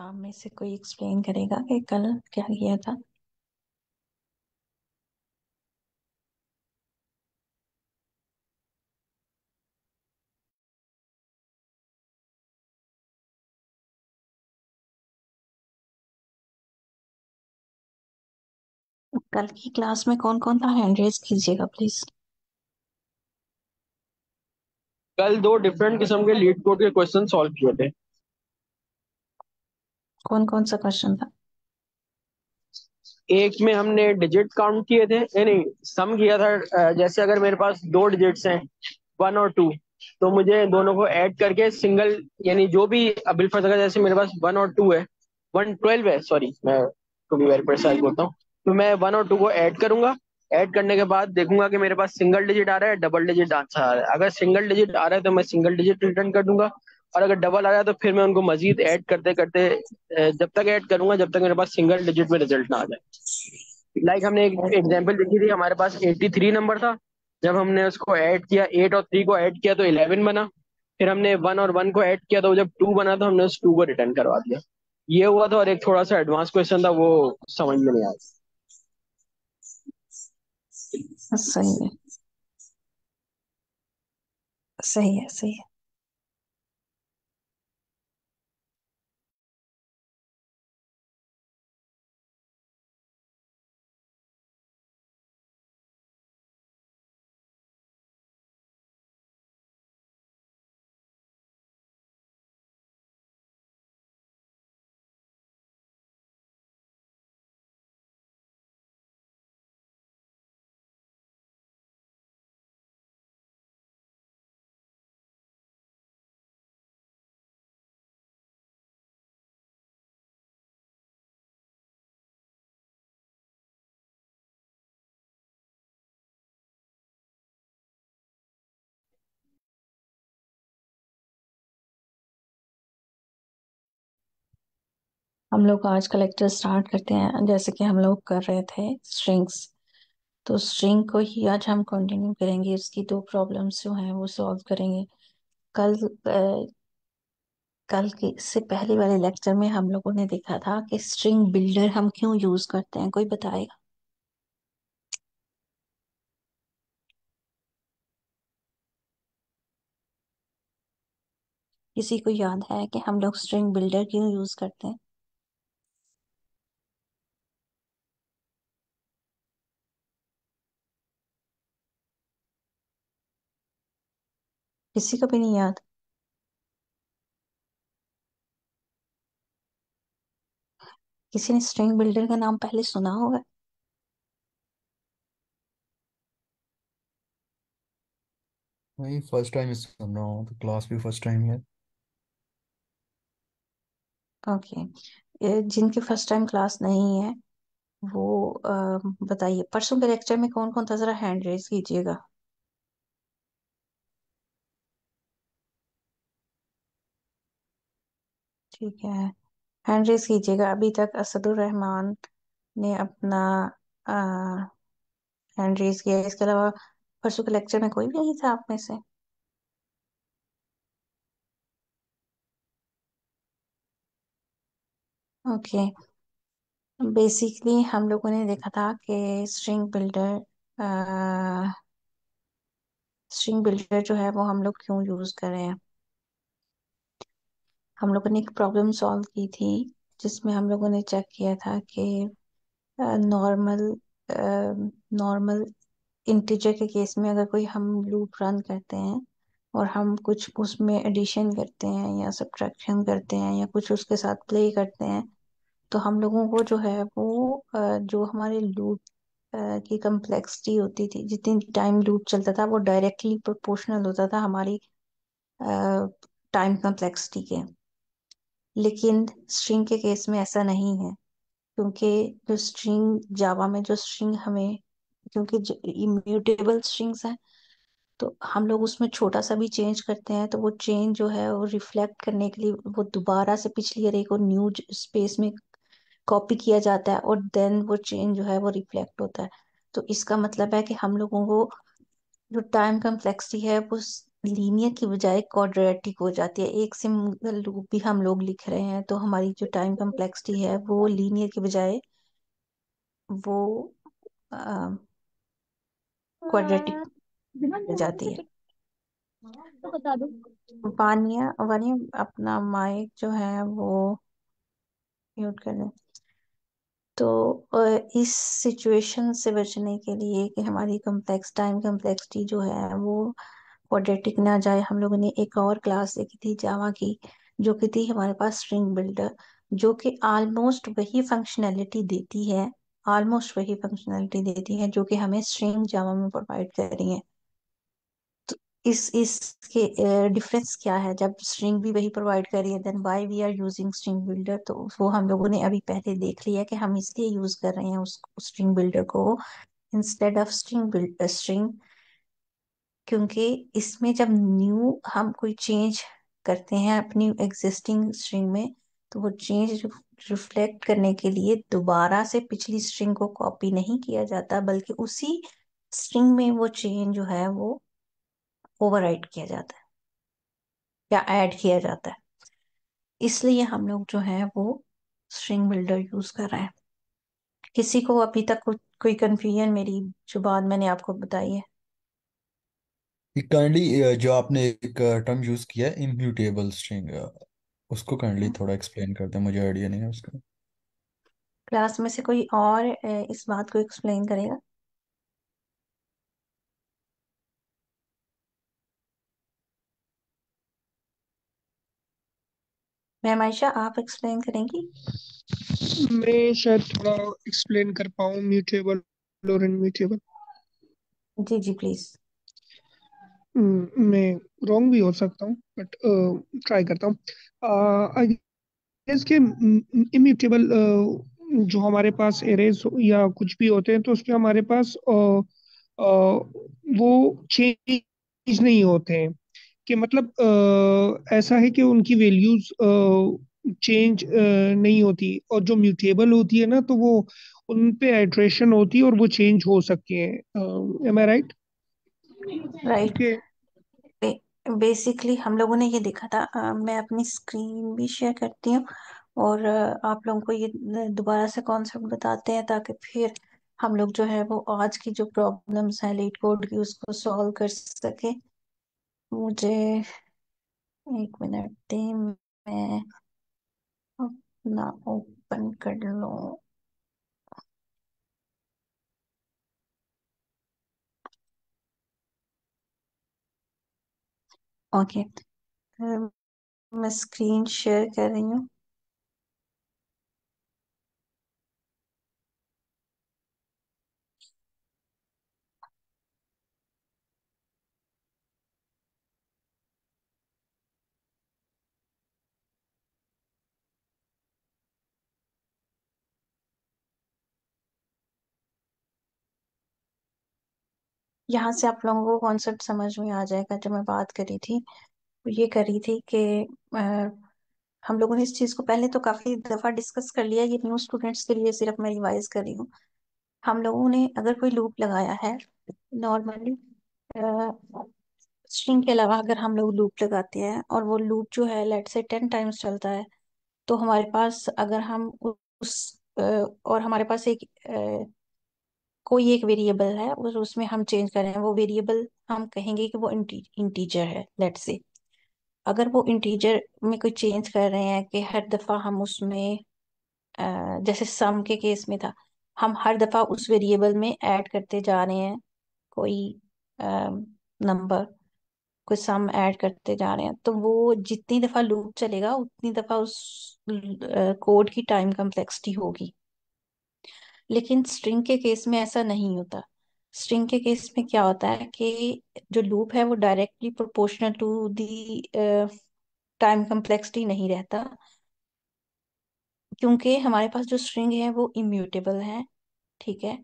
आप में से कोई एक्सप्लेन करेगा कि कल क्या किया था कल की क्लास में कौन कौन था हैंड रेज कीजिएगा प्लीज कल दो डिफरेंट हम्म। किस्म के लीड कोड के क्वेश्चन सॉल्व किए थे कौन कौन सा क्वेश्चन था एक में हमने डिजिट काउंट किए थे यानी सम किया था जैसे अगर मेरे पास दो डिजिट्स हैं वन और टू तो मुझे दोनों को ऐड करके सिंगल यानी जो भी अबिल फर्ज जैसे मेरे पास वन और टू है वन ट्वेल्व है सॉरी मैं टू बी वेरी प्रेसाइज बोलता हूँ तो मैं वन और टू को ऐड करूंगा ऐड करने के बाद देखूंगा कि मेरे पास सिंगल डिजिट आ रहा है डबल डिजिट आ रहा है अगर सिंगल डिजिट आ रहा है तो मैं सिंगल डिजिट रिटर्न कर दूंगा और अगर डबल आ रहा है तो फिर मैं उनको मजीद ऐड करते करते जब तक ऐड करूंगा जब तक मेरे पास सिंगल डिजिट में रिजल्ट ना आ जाए लाइक हमने एक एग्जाम्पल देखी थी हमारे पास थ्री नंबर था जब हमने उसको ऐड किया एट और थ्री को ऐड किया तो इलेवन बना फिर हमने वन और वन को ऐड किया तो जब टू बना तो हमने उस टू को रिटर्न करवा दिया ये हुआ था और एक थोड़ा सा एडवांस क्वेश्चन था वो समझ में नहीं आया صحيح صحيح صحيح हम लोग आज का लेक्चर स्टार्ट करते हैं जैसे कि हम लोग कर रहे थे स्ट्रिंग्स तो स्ट्रिंग को ही आज हम कंटिन्यू करेंगे उसकी दो प्रॉब्लम्स जो हैं वो सॉल्व करेंगे कल कल के इससे पहले वाले लेक्चर में हम लोगों ने देखा था कि स्ट्रिंग बिल्डर हम क्यों यूज करते हैं कोई बताएगा किसी को याद है कि हम लोग स्ट्रिंग बिल्डर क्यों यूज करते हैं किसी को भी नहीं याद किसी ने स्ट्रिंग बिल्डर का नाम पहले सुना होगा नहीं फर्स्ट टाइम इस सुन रहा हूँ तो क्लास भी फर्स्ट टाइम है ओके okay. जिनके फर्स्ट टाइम क्लास नहीं है वो बताइए परसों के लेक्चर में कौन कौन था जरा हैंड रेज कीजिएगा ठीक है हैंड रेस कीजिएगा अभी तक असदुर रहमान ने अपना हैंड रेस किया इसके अलावा परसों के लेक्चर में कोई भी नहीं था आप में से ओके बेसिकली हम लोगों ने देखा था कि स्ट्रिंग बिल्डर स्ट्रिंग बिल्डर जो है वो हम लोग क्यों यूज़ कर रहे हैं हम लोगों ने एक प्रॉब्लम सॉल्व की थी जिसमें हम लोगों ने चेक किया था कि नॉर्मल नॉर्मल इंटीजर के केस में अगर कोई हम लूप रन करते हैं और हम कुछ उसमें एडिशन करते हैं या सब्ट्रैक्शन करते हैं या कुछ उसके साथ प्ले करते हैं तो हम लोगों को जो है वो जो हमारे लूप की कम्प्लेक्सिटी होती थी जितनी टाइम लूप चलता था वो डायरेक्टली प्रोपोर्शनल होता था हमारी टाइम कम्प्लेक्सिटी के लेकिन स्ट्रिंग के केस में ऐसा नहीं है क्योंकि जो स्ट्रिंग जावा में जो स्ट्रिंग हमें क्योंकि इम्यूटेबल स्ट्रिंग्स हैं तो हम लोग उसमें छोटा सा भी चेंज करते हैं तो वो चेंज जो है वो रिफ्लेक्ट करने के लिए वो दोबारा से पिछली अरे को न्यू स्पेस में कॉपी किया जाता है और देन वो चेंज जो है वो रिफ्लेक्ट होता है तो इसका मतलब है कि हम लोगों को जो टाइम कम्प्लेक्सिटी है वो लीनियर की बजाय क्वाड्रेटिक हो जाती है एक सिंगल मतलब लूप भी हम लोग लिख रहे हैं तो हमारी जो टाइम कम्प्लेक्सिटी है वो लीनियर की बजाय वो क्वाड्रेटिक हो जाती है तो बता वानिया वानिया अपना माइक जो है वो म्यूट कर ले तो इस सिचुएशन से बचने के लिए कि हमारी कम्प्लेक्स टाइम कम्प्लेक्सिटी जो है वो क्वाड्रेटिक ना जाए हम लोगों ने एक और क्लास देखी थी जावा की जो कि थी हमारे पास स्ट्रिंग बिल्डर जो कि ऑलमोस्ट वही फंक्शनैलिटी देती है ऑलमोस्ट वही फंक्शनैलिटी देती है जो कि हमें स्ट्रिंग जावा में प्रोवाइड कर रही है तो इस इसके डिफरेंस uh, क्या है जब स्ट्रिंग भी वही प्रोवाइड कर रही है then why we are using string builder तो वो हम लोगों ने अभी पहले देख लिया कि हम इसलिए यूज कर रहे हैं उस स्ट्रिंग बिल्डर को instead of string builder string क्योंकि इसमें जब न्यू हम कोई चेंज करते हैं अपनी एग्जिस्टिंग स्ट्रिंग में तो वो चेंज रिफ्लेक्ट करने के लिए दोबारा से पिछली स्ट्रिंग को कॉपी नहीं किया जाता बल्कि उसी स्ट्रिंग में वो चेंज जो है वो ओवरराइट किया जाता है या ऐड किया जाता है इसलिए हम लोग जो है वो स्ट्रिंग बिल्डर यूज कर रहे हैं किसी को अभी तक को, कोई कंफ्यूजन मेरी जो बात मैंने आपको बताई है काइंडली जो आपने एक टर्म यूज किया है इम्यूटेबल स्ट्रिंग उसको काइंडली हम्म। थोड़ा एक्सप्लेन कर दे मुझे आइडिया नहीं है उसका क्लास में से कोई और इस बात को एक्सप्लेन करेगा मैम आयशा आप एक्सप्लेन करेंगी मैं शायद थोड़ा एक्सप्लेन कर पाऊं म्यूटेबल और इनम्यूटेबल जी जी प्लीज हम्म, मैं रॉन्ग भी हो सकता हूँ बट ट्राई करता हूँ इसके इम्यूटेबल जो हमारे पास एरेज या कुछ भी होते हैं तो उसमें हमारे पास आ, आ, वो चेंज नहीं होते हैं कि मतलब आ, ऐसा है कि उनकी वैल्यूज चेंज नहीं होती और जो म्यूटेबल होती है ना तो वो उन पे आइट्रेशन होती है और वो चेंज हो सकती है am I right right basically हम लोगों ने ये देखा था आ, मैं अपनी स्क्रीन भी शेयर करती हूँ और आप लोगों को ये दोबारा से कॉन्सेप्ट बताते हैं ताकि फिर हम लोग जो है वो आज की जो प्रॉब्लम्स हैं लेट कोड की उसको सॉल्व कर सके मुझे एक मिनट दें मैं अपना ओपन कर लूँ ओके मैं स्क्रीन शेयर कर रही हूँ यहाँ से आप लोगों को कॉन्सेप्ट समझ में आ जाएगा जो मैं बात करी थी तो ये करी थी कि हम लोगों ने इस चीज़ को पहले तो काफ़ी दफ़ा डिस्कस कर लिया ये न्यू स्टूडेंट्स के लिए सिर्फ मैं रिवाइज कर रही हूँ हम लोगों ने अगर कोई लूप लगाया है नॉर्मली स्ट्रिंग के अलावा अगर हम लोग लूप लगाते हैं और वो लूप जो है लेट से टेन टाइम्स चलता है तो हमारे पास अगर हम उस और हमारे पास एक कोई एक वेरिएबल है और उसमें हम चेंज कर रहे हैं वो वेरिएबल हम कहेंगे कि वो इंटीजर है लेट से अगर वो इंटीजर में कोई चेंज कर रहे हैं कि हर दफ़ा हम उसमें जैसे सम के केस में था हम हर दफ़ा उस वेरिएबल में ऐड करते जा रहे हैं कोई नंबर कोई सम ऐड करते जा रहे हैं तो वो जितनी दफ़ा लूप चलेगा उतनी दफ़ा उस कोड की टाइम कम्प्लेक्सिटी होगी लेकिन स्ट्रिंग के केस में ऐसा नहीं होता स्ट्रिंग के केस में क्या होता है कि जो लूप है वो directly proportional to the time complexity नहीं रहता क्योंकि हमारे पास जो स्ट्रिंग है वो इम्यूटेबल है ठीक है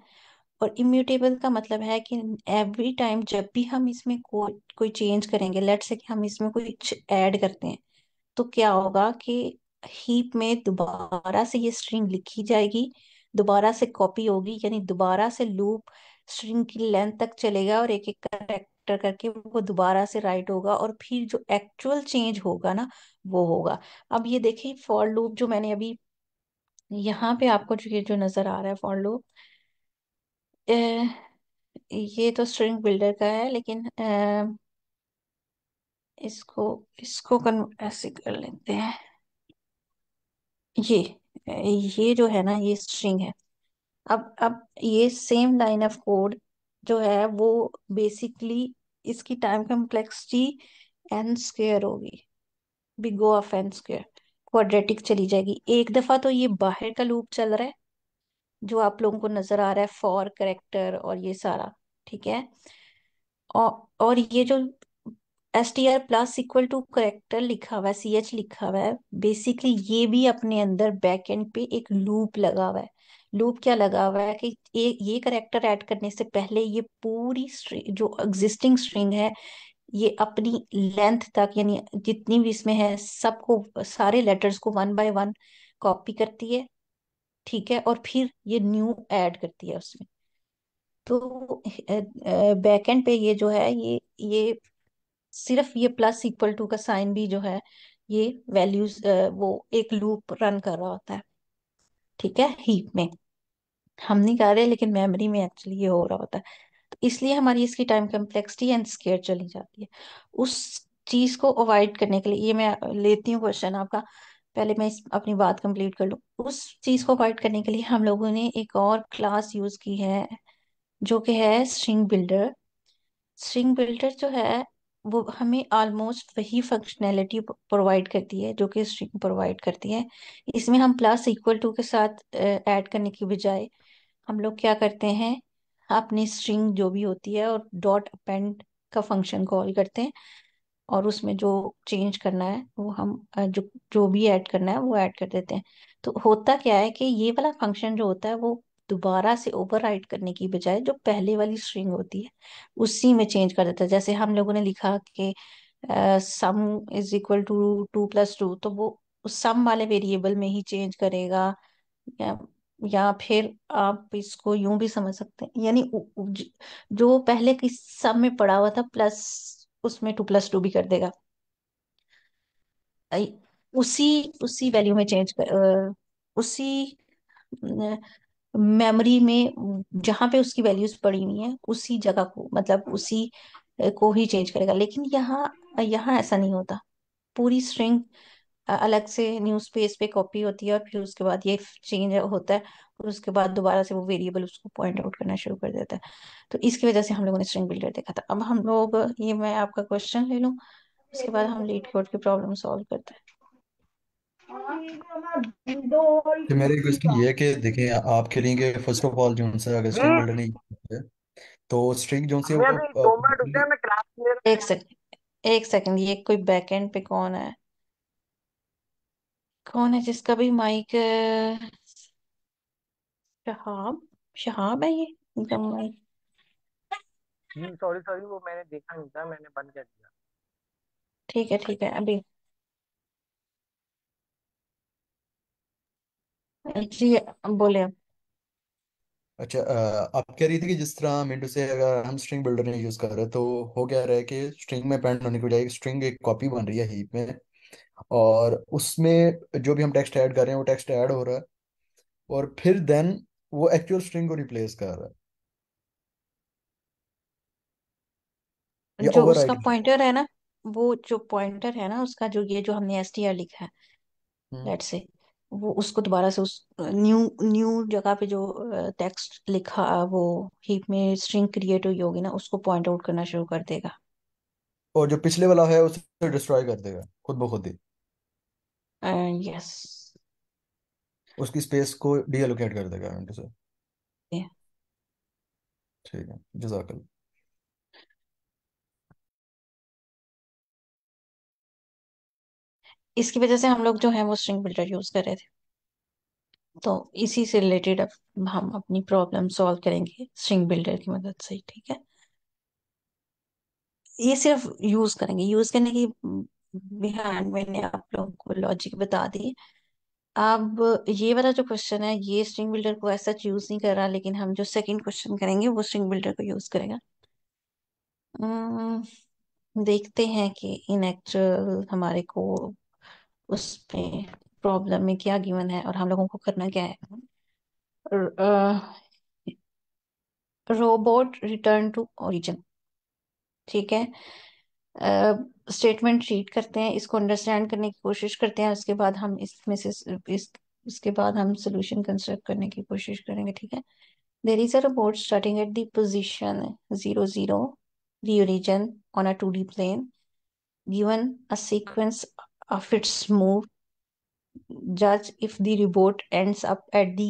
और इम्यूटेबल का मतलब है कि एवरी टाइम जब भी हम इसमें को, कोई चेंज करेंगे लेट से कि हम इसमें कुछ ऐड करते हैं तो क्या होगा कि हीप में दोबारा से ये स्ट्रिंग लिखी जाएगी दोबारा से कॉपी होगी यानी दोबारा से लूप स्ट्रिंग की लेंथ तक चलेगा और एक एक करेक्टर करके वो दोबारा से राइट होगा और फिर जो एक्चुअल चेंज होगा ना वो होगा अब ये देखिए फॉर लूप जो मैंने अभी यहाँ पे आपको जो ये जो नजर आ रहा है फॉर लूप ये तो स्ट्रिंग बिल्डर का है लेकिन ए, इसको इसको ऐसे कर लेते हैं ये ये जो है ना ये स्ट्रिंग है अब अब ये सेम लाइन ऑफ कोड जो है वो बेसिकली इसकी टाइम कम्प्लेक्सिटी एन स्क्वेयर होगी big big O of N square quadratic चली जाएगी एक दफा तो ये बाहर का लूप चल रहा है जो आप लोगों को नजर आ रहा है फॉर करेक्टर और ये सारा ठीक है और और ये जो S T R plus equal to character लिखा हुआ है सी एच लिखा हुआ है बेसिकली ये भी अपने अंदर बैक एंड पे एक लूप लगा हुआ है लूप क्या लगा हुआ है कि ये ये करेक्टर ऐड करने से पहले ये पूरी जो एग्जिस्टिंग स्ट्रिंग है ये अपनी लेंथ तक यानी जितनी भी इसमें है सबको सारे लेटर्स को वन बाय वन कॉपी करती है ठीक है और फिर ये न्यू ऐड करती है उसमें तो बैक एंड पे ये जो है ये ये सिर्फ ये प्लस इक्वल टू का साइन भी जो है ये वैल्यूज वो एक लूप रन कर रहा होता है ठीक है हीप में हम नहीं कर रहे लेकिन मेमोरी में एक्चुअली ये हो रहा होता है तो इसलिए हमारी इसकी टाइम कम्प्लेक्सिटी एंड स्केयर चली जाती है उस चीज को अवॉइड करने के लिए ये मैं लेती हूँ क्वेश्चन आपका पहले मैं इस अपनी बात कंप्लीट कर लूँ उस चीज को अवॉइड करने के लिए हम लोगों ने एक और क्लास यूज की है जो कि है स्ट्रिंग बिल्डर स्ट्रिंग बिल्डर जो है वो हमें ऑलमोस्ट वही फंक्शनैलिटी प्रोवाइड करती है जो कि स्ट्रिंग प्रोवाइड करती है इसमें हम प्लस इक्वल टू के साथ ऐड करने की बजाय हम लोग क्या करते हैं अपनी स्ट्रिंग जो भी होती है और डॉट अपेंड का फंक्शन कॉल करते हैं और उसमें जो चेंज करना है वो हम जो जो भी ऐड करना है वो ऐड कर देते हैं तो होता क्या है कि ये वाला फंक्शन जो होता है वो दोबारा से ओवर करने की बजाय जो पहले वाली स्ट्रिंग होती है उसी में चेंज कर देता है जैसे हम लोगों ने लिखा कि sum is equal to two plus two तो वो उस सम वाले वेरिएबल में ही चेंज करेगा या, या फिर आप इसको यूं भी समझ सकते हैं यानी जो पहले किस सम में पड़ा हुआ था प्लस उसमें टू प्लस टू भी कर देगा उसी उसी वैल्यू में चेंज कर उसी मेमोरी में जहां पे उसकी वैल्यूज पड़ी हुई है उसी जगह को मतलब उसी को ही चेंज करेगा लेकिन यहाँ यहाँ ऐसा नहीं होता पूरी स्ट्रिंग अलग से न्यू स्पेस पे कॉपी होती है और फिर उसके बाद ये चेंज होता है और उसके बाद दोबारा से वो वेरिएबल उसको पॉइंट आउट करना शुरू कर देता है तो इसकी वजह से हम लोगों ने स्ट्रिंग बिल्डर देखा था अब हम लोग ये मैं आपका क्वेश्चन ले लूँ उसके बाद हम लीड कोड की प्रॉब्लम सॉल्व करते हैं तो मेरे क्वेश्चन ये है कि देखिए आप खेलेंगे फर्स्ट ऑफ ऑल जोन सा अगर स्ट्रिंग हम्म। बिल्डर नहीं है तो स्ट्रिंग जोन से वो एक सेकंड एक सेकंड ये कोई बैकएंड पे कौन है कौन है जिसका भी माइक शहाब शहाब है ये एकदम माइक सॉरी सॉरी वो मैंने देखा नहीं था मैंने बंद कर दिया ठीक है ठीक है अभी जी बोले अच्छा आप कह रही थी कि जिस तरह मिंटो से अगर हम स्ट्रिंग बिल्डर नहीं यूज कर रहे तो हो क्या रहा है कि स्ट्रिंग में पेंट होने की बजाय स्ट्रिंग एक कॉपी बन रही है हीप में और उसमें जो भी हम टेक्स्ट ऐड कर रहे हैं वो टेक्स्ट ऐड हो रहा है और फिर देन वो एक्चुअल स्ट्रिंग को रिप्लेस कर रहा है या जो उसका ओवरराइड पॉइंटर है ना वो जो पॉइंटर है ना उसका जो ये जो हमने एसटीआर लिखा है हम्म लेट्स से वो उसको दोबारा से उस न्यू न्यू जगह पे जो टेक्स्ट लिखा वो हीप में स्ट्रिंग क्रिएट हुई होगी ना उसको पॉइंट आउट करना शुरू कर देगा और जो पिछले वाला है उसे डिस्ट्रॉय कर देगा खुद ब खुद ही यस उसकी स्पेस को डीएलोकेट कर देगा से ठीक है जजाकल्ला इसकी वजह से हम लोग जो है वो स्ट्रिंग बिल्डर यूज कर रहे थे तो इसी से रिलेटेड अब हम अपनी प्रॉब्लम सॉल्व करेंगे स्ट्रिंग बिल्डर की मदद से ठीक है ये सिर्फ यूज करेंगे यूज करने की बिहान मैंने आप लोगों को लॉजिक बता दी अब ये वाला जो क्वेश्चन है ये स्ट्रिंग बिल्डर को ऐसा यूज नहीं कर रहा लेकिन हम जो सेकंड क्वेश्चन करेंगे वो स्ट्रिंग बिल्डर को यूज करेगा देखते हैं कि इन एक्चुअल हमारे को उसमें प्रॉब्लम में क्या गिवन है और हम लोगों को करना क्या है रोबोट रिटर्न टू ओरिजिन ठीक है स्टेटमेंट रीड करते हैं इसको अंडरस्टैंड करने की कोशिश करते हैं उसके बाद हम इसमें से इस उसके बाद हम सोल्यूशन कंस्ट्रक्ट करने की कोशिश करेंगे ठीक है there is a robot starting at the position zero zero origin on a two D plane given a sequence of its move judge if the report ends up at the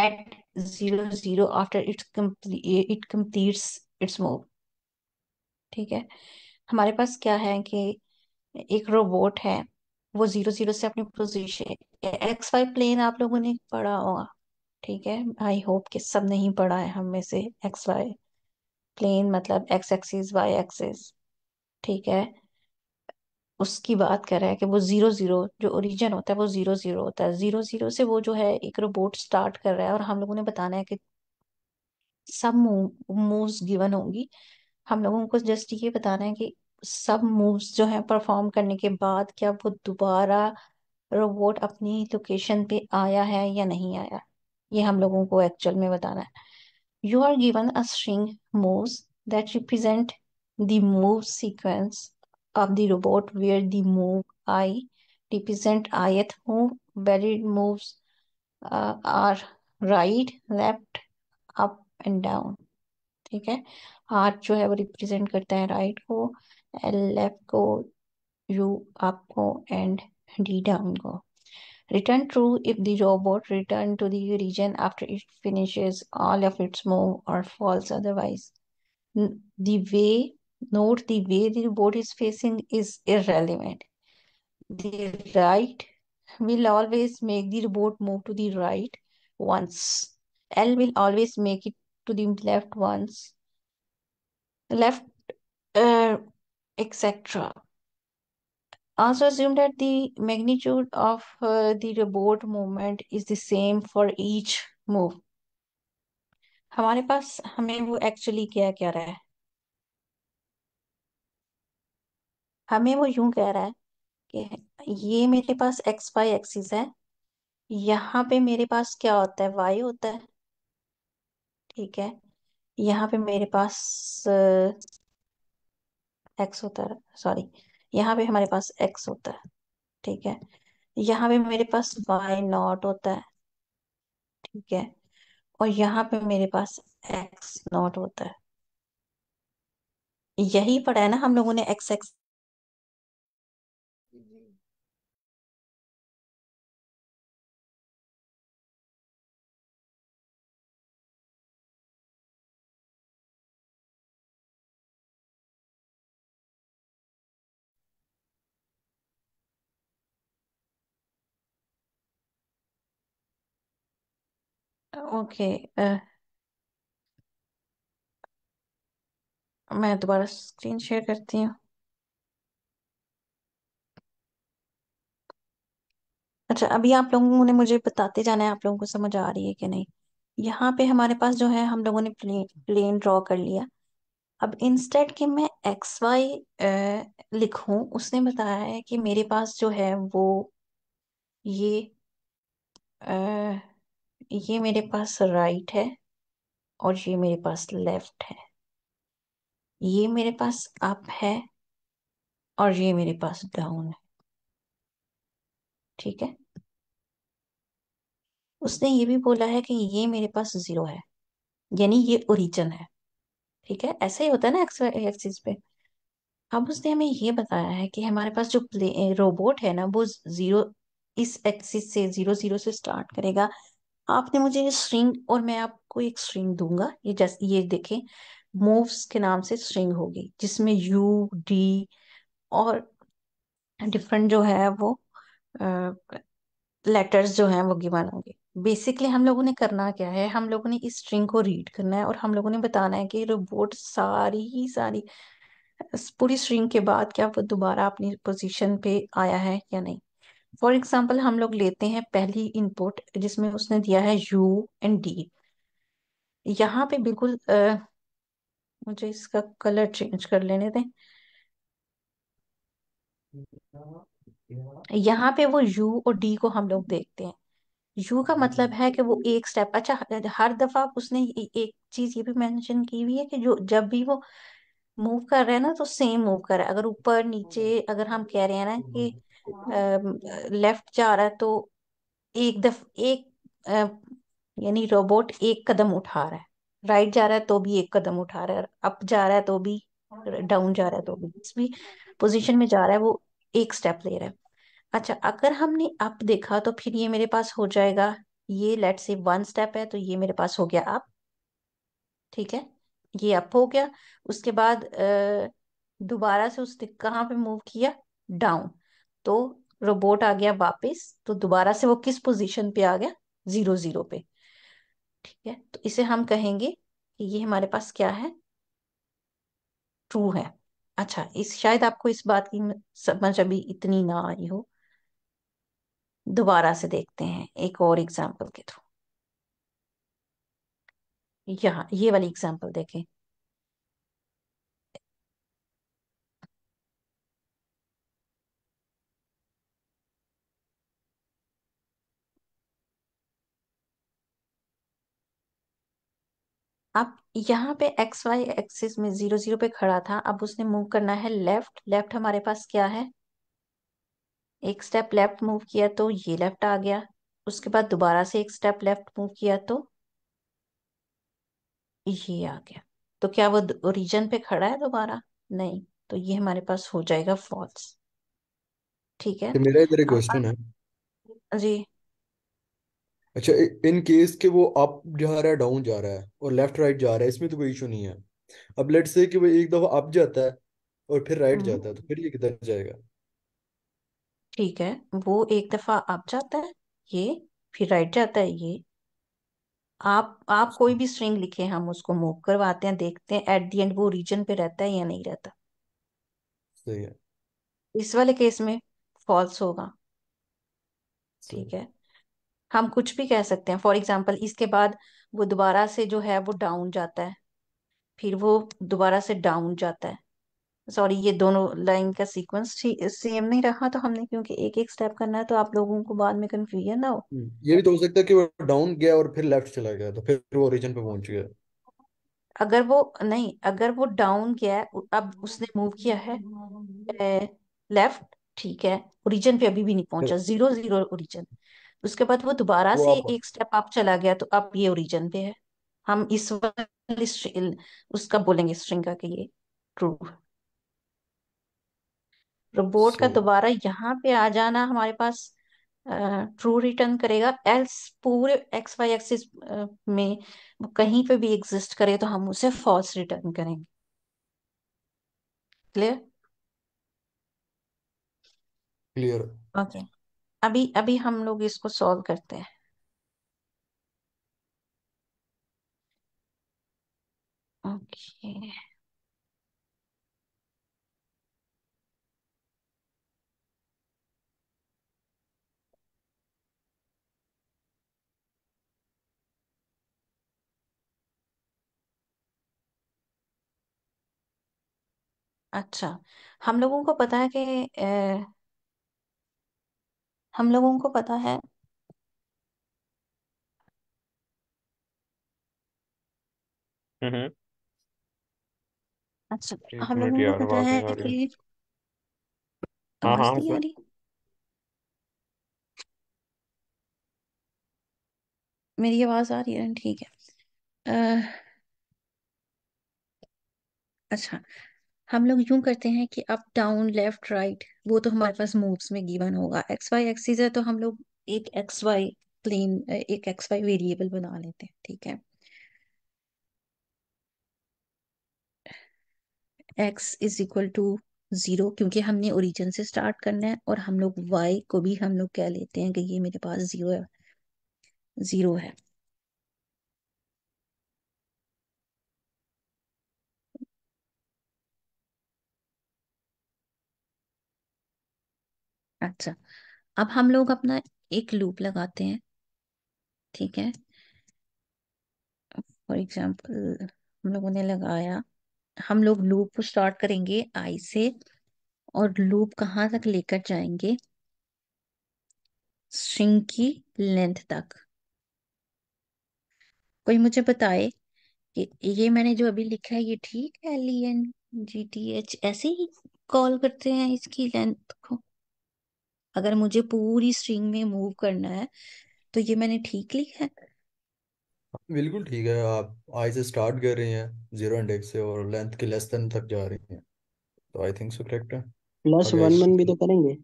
at zero zero after it complete it completes its move ठीक है हमारे पास क्या है कि एक robot है वो zero zero से अपनी पोजीशन एक्स वाई प्लेन आप लोगों ने पढ़ा होगा ठीक है आई होप कि सब नहीं पढ़ा है हम में से एक्स वाई प्लेन मतलब एक्स एक्सिस वाई एक्सिस ठीक है उसकी बात कर रहा है कि वो जीरो जीरो जो ओरिजिन होता है वो जीरो जीरो होता है जीरो जीरो से वो जो है एक रोबोट स्टार्ट कर रहा है और हम लोगों ने बताना है कि सब मूव्स गिवन होंगी हम लोगों को जस्ट ये बताना है कि सब मूव्स जो है परफॉर्म करने के बाद क्या वो दोबारा रोबोट अपनी लोकेशन पे आया है या नहीं आया ये हम लोगों को एक्चुअल में बताना है you are given at represent the move sequence of the robot where the move i represent ith move varied moves uh, are right left up and down. ठीक है हाथ जो है वो करता है right को left, को यू up को and डी डाउन को return true if the robot return to the region after it finishes all of its move or false otherwise the way note the way the board is facing is irrelevant. The right will always make the board move to the right once. L will always make it to the left once. Left, uh, etc. Also assume that the magnitude of uh, the robot movement is the same for each move. हमारे पास हमें वो actually क्या क्या रहा है हमें वो यूं कह रहा है कि ये मेरे पास एक्स वाई एक्सिस है यहाँ पे मेरे पास क्या होता है वाई होता है ठीक है यहाँ पे मेरे पास एक्स होता है सॉरी यहाँ पे हमारे पास एक्स होता है ठीक है यहाँ पे मेरे पास वाई नॉट होता है ठीक है और यहाँ पे मेरे पास एक्स नॉट होता है यही पढ़ा है ना हम लोगों ने एक्स एक्स ओके अ, मैं दोबारा स्क्रीन शेयर करती हूँ अच्छा अभी आप लोगों ने मुझे बताते जाना है आप लोगों को समझ आ रही है कि नहीं यहाँ पे हमारे पास जो है हम लोगों ने प्लेन प्लेन ड्रॉ कर लिया अब इंस्टेड कि मैं एक्स वाई लिखूं उसने बताया है कि मेरे पास जो है वो ये ये मेरे पास राइट है और ये मेरे पास लेफ्ट है ये मेरे पास अप है और ये मेरे पास डाउन है ठीक है उसने ये भी बोला है कि ये मेरे पास जीरो है यानी ये ओरिजिन है ठीक है ऐसा ही होता है ना एक्सिस पे अब उसने हमें ये बताया है कि हमारे पास जो प्ले रोबोट है ना वो जीरो इस एक्सिस से जीरो जीरो से स्टार्ट करेगा आपने मुझे स्ट्रिंग और मैं आपको एक स्ट्रिंग दूंगा ये जैसे ये देखें मूव्स के नाम से स्ट्रिंग होगी जिसमें यू डी और डिफरेंट जो है वो लेटर्स जो हैं वो गिवन होंगे बेसिकली हम लोगों ने करना क्या है हम लोगों ने इस स्ट्रिंग को रीड करना है और हम लोगों ने बताना है कि रोबोट सारी ही सारी पूरी स्ट्रिंग के बाद क्या वो दोबारा अपनी पोजीशन पे आया है या नहीं फॉर एग्जाम्पल हम लोग लेते हैं पहली इनपुट जिसमें उसने दिया है यू एंड डी यहाँ पे बिल्कुल मुझे इसका कलर चेंज कर लेने दें यहाँ पे वो यू और डी को हम लोग देखते हैं यू का मतलब है कि वो एक स्टेप अच्छा हर दफा उसने एक चीज ये भी मेंशन की हुई है कि जो जब भी वो मूव कर रहे हैं ना तो सेम मूव कर रहा है अगर ऊपर नीचे अगर हम कह रहे हैं ना कि लेफ्ट जा रहा है तो एक दफ एक यानी रोबोट एक कदम उठा रहा है राइट जा रहा है तो भी एक कदम उठा रहा है अप जा रहा है तो भी डाउन जा रहा है तो भी जिस भी पोजीशन में जा रहा है वो एक स्टेप ले रहा है अच्छा अगर हमने अप देखा तो फिर ये मेरे पास हो जाएगा ये लेट से वन स्टेप है तो ये मेरे पास हो गया अप ठीक है ये अप हो गया उसके बाद दोबारा से उसने कहाँ पे मूव किया डाउन तो रोबोट आ गया वापस तो दोबारा से वो किस पोजीशन पे आ गया जीरो जीरो पे ठीक है तो इसे हम कहेंगे कि ये हमारे पास क्या है ट्रू है अच्छा इस शायद आपको इस बात की समझ अभी इतनी ना आई हो दोबारा से देखते हैं एक और एग्जाम्पल के थ्रू यहाँ ये वाली एग्जाम्पल देखें अब यहाँ पे एक्स वाई एक्सिस में जीरो जीरो पे खड़ा था अब उसने मूव करना है लेफ्ट लेफ्ट हमारे पास क्या है एक स्टेप लेफ्ट मूव किया तो ये लेफ्ट आ गया उसके बाद दोबारा से एक स्टेप लेफ्ट मूव किया तो ये आ गया तो क्या वो ओरिजन पे खड़ा है दोबारा नहीं तो ये हमारे पास हो जाएगा फॉल्स ठीक है मेरा इधर एक क्वेश्चन है जी अच्छा इन केस के वो अप जा रहा है डाउन जा रहा है और लेफ्ट राइट जा रहा है इसमें तो कोई इशू नहीं है अब लेट से कि वो एक दफा अप जाता है और फिर राइट हम्म। जाता है तो फिर ये किधर जाएगा ठीक है वो एक दफा आप जाता है ये फिर राइट जाता है ये आप आप कोई भी स्ट्रिंग लिखे हम उसको मूव करवाते हैं देखते हैं एट द एंड वो रीजन पे रहता है या नहीं रहता सही है इस वाले केस में फॉल्स होगा ठीक है हम कुछ भी कह सकते हैं फॉर एग्जाम्पल इसके बाद वो दोबारा से जो है वो डाउन जाता है फिर वो दोबारा से डाउन जाता है सॉरी ये दोनों लाइन का सीक्वेंस सेम नहीं रहा तो हमने क्योंकि एक एक स्टेप करना है तो आप लोगों को बाद में कंफ्यूजन ना हो हम्म, ये भी तो हो सकता है कि वो डाउन गया और फिर लेफ्ट चला गया तो फिर वो ओरिजिन पे पहुंच गया अगर वो नहीं अगर वो डाउन गया अब उसने मूव किया है लेफ्ट ठीक है ओरिजिन पे अभी भी नहीं पहुंचा जीरो जीरो ओरिजिन उसके बाद वो दोबारा वो से आप एक स्टेप आप चला गया तो आप ये ओरिजिन पे है हम इस वाली उसका बोलेंगे स्ट्रिंग का ये ट्रू रोबोट का सही दोबारा यहाँ पे आ जाना हमारे पास ट्रू रिटर्न करेगा एल्स पूरे एक्स वाई एक्सिस में वो कहीं पे भी एग्जिस्ट करे तो हम उसे फॉल्स रिटर्न करेंगे क्लियर क्लियर ओके अभी अभी हम लोग इसको सॉल्व करते हैं ओके अच्छा हम लोगों को पता है कि हम लोगों को पता है अच्छा हम लोगों को पता है कि हाँ, हाँ, आवाज नहीं आ रही मेरी आवाज आ रही है ठीक है अ, अच्छा हम लोग यूं करते हैं कि अप डाउन लेफ्ट राइट वो तो हमारे पास मूव्स में गिवन होगा एक्स वाई एक्सिस है तो हम लोग एक एक्स वाई प्लेन एक एक्स वाई वेरिएबल बना लेते हैं ठीक है X is equal to zero क्योंकि हमने ओरिजिन से स्टार्ट करना है और हम लोग वाई को भी हम लोग कह लेते हैं कि ये मेरे पास जीरो है जीरो है अच्छा अब हम लोग अपना एक लूप लगाते हैं ठीक है फॉर एग्जाम्पल हम लोगों ने लगाया हम लोग लूप को स्टार्ट करेंगे आई से और लूप कहाँ तक लेकर जाएंगे स्ट्रिंग की लेंथ तक कोई मुझे बताए कि ये मैंने जो अभी लिखा है ये ठीक है L E N G T H ऐसे ही कॉल करते हैं इसकी लेंथ को अगर मुझे पूरी स्ट्रिंग में मूव करना है तो ये मैंने ठीक लिखा है बिल्कुल ठीक है आप आई से स्टार्ट कर रही हैं जीरो इंडेक्स से और लेंथ के लेस देन तक जा रही हैं तो आई थिंक सो करेक्ट है प्लस अगर वन वन भी तो करेंगे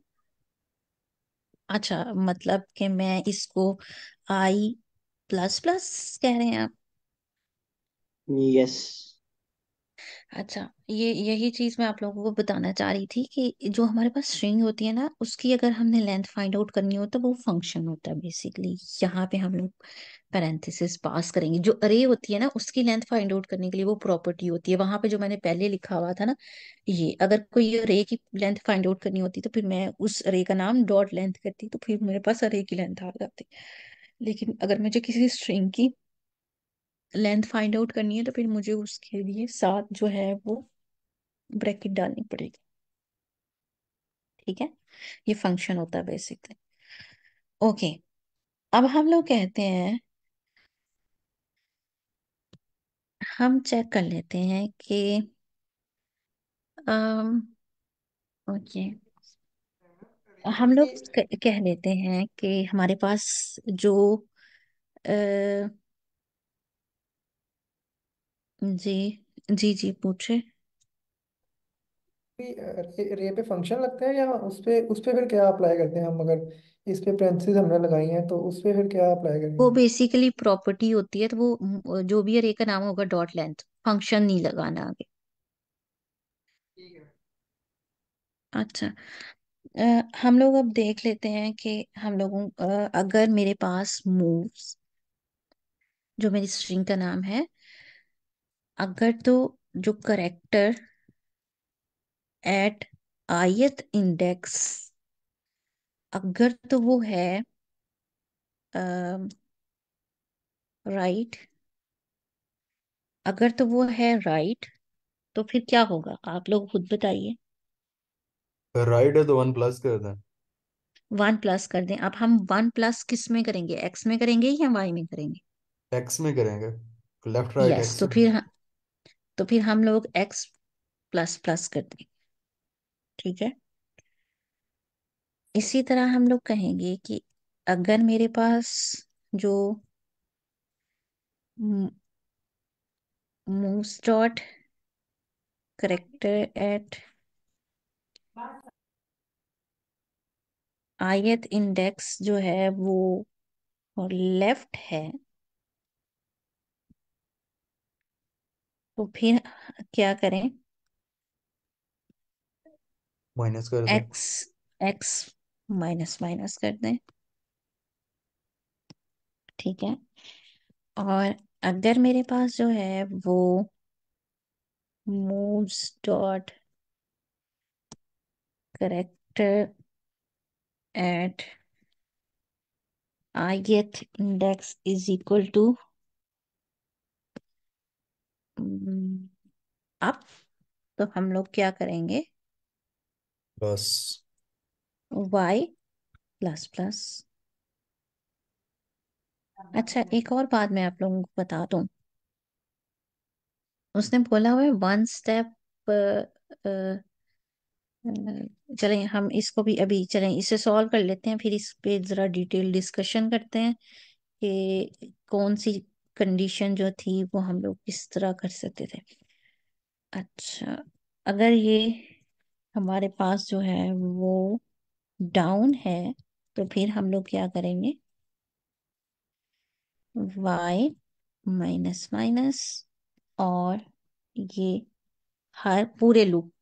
अच्छा मतलब कि मैं इसको आई प्लस प्लस कह रहे हैं आप यस yes. अच्छा ये यही चीज मैं आप लोगों को बताना चाह रही थी कि जो हमारे पास स्ट्रिंग होती है ना उसकी अगर हमने लेंथ फाइंड आउट करनी हो तो वो फंक्शन होता है बेसिकली यहाँ पे हम लोग पैरेंथेसिस पास करेंगे जो अरे होती है ना उसकी लेंथ फाइंड आउट करने के लिए वो प्रॉपर्टी होती है वहां पे जो मैंने पहले लिखा हुआ था ना ये अगर कोई अरे की लेंथ फाइंड आउट करनी होती तो फिर मैं उस अरे का नाम डॉट लेंथ करती तो फिर मेरे पास अरे की लेंथ आ जाती लेकिन अगर मुझे किसी स्ट्रिंग की लेंथ फाइंड आउट करनी है तो फिर मुझे उसके लिए सात जो है वो ब्रैकेट डालनी पड़ेगी ठीक है ये फंक्शन होता है बेसिकली ओके अब हम लोग कहते हैं हम चेक कर लेते हैं कि ओके हम लोग कह लेते हैं कि हमारे पास जो अः जी जी जी पूछे रे रे पे फंक्शन लगते हैं या उस पे उस पे फिर क्या अप्लाई करते हैं हम अगर इस पे parentheses हमने लगाई है तो उस पे फिर क्या अप्लाई वो करेंगे बेसिकली प्रॉपर्टी होती है तो वो जो भी अरे का नाम होगा डॉट लेंथ फंक्शन नहीं लगाना आगे ठीक है अच्छा आ, हम लोग अब देख लेते हैं कि हम लोगों अगर मेरे पास मूव्स जो मेरी स्ट्रिंग का नाम है अगर तो जो करेक्टर एट आयत इंडेक्स अगर तो वो है राइट uh, right, अगर तो वो है राइट right, तो फिर क्या होगा आप लोग खुद बताइए राइट है तो वन प्लस कर दें वन प्लस कर दें अब हम वन प्लस किस में करेंगे एक्स में करेंगे या वाई में करेंगे एक्स में करेंगे लेफ्ट राइट यस तो फिर तो फिर हम लोग एक्स प्लस प्लस कर देंगे ठीक है इसी तरह हम लोग कहेंगे कि अगर मेरे पास जो move dot character at i index जो है वो लेफ्ट है तो फिर क्या करें माइनस कर एक्स एक्स माइनस माइनस कर दें ठीक है और अगर मेरे पास जो है वो moves dot character at get index is equal to हम्म, अब तो हम लोग क्या करेंगे बस वाई प्लस प्लस अच्छा एक और बात मैं आप लोगों को बता दू उसने बोला हुआ वन स्टेप चलें हम इसको भी अभी चलें इसे सॉल्व कर लेते हैं फिर इस पे जरा डिटेल डिस्कशन करते हैं कि कौन सी कंडीशन जो थी वो हम लोग किस तरह कर सकते थे अच्छा अगर ये हमारे पास जो है वो डाउन है तो फिर हम लोग क्या करेंगे y माइनस माइनस और ये हर पूरे लूप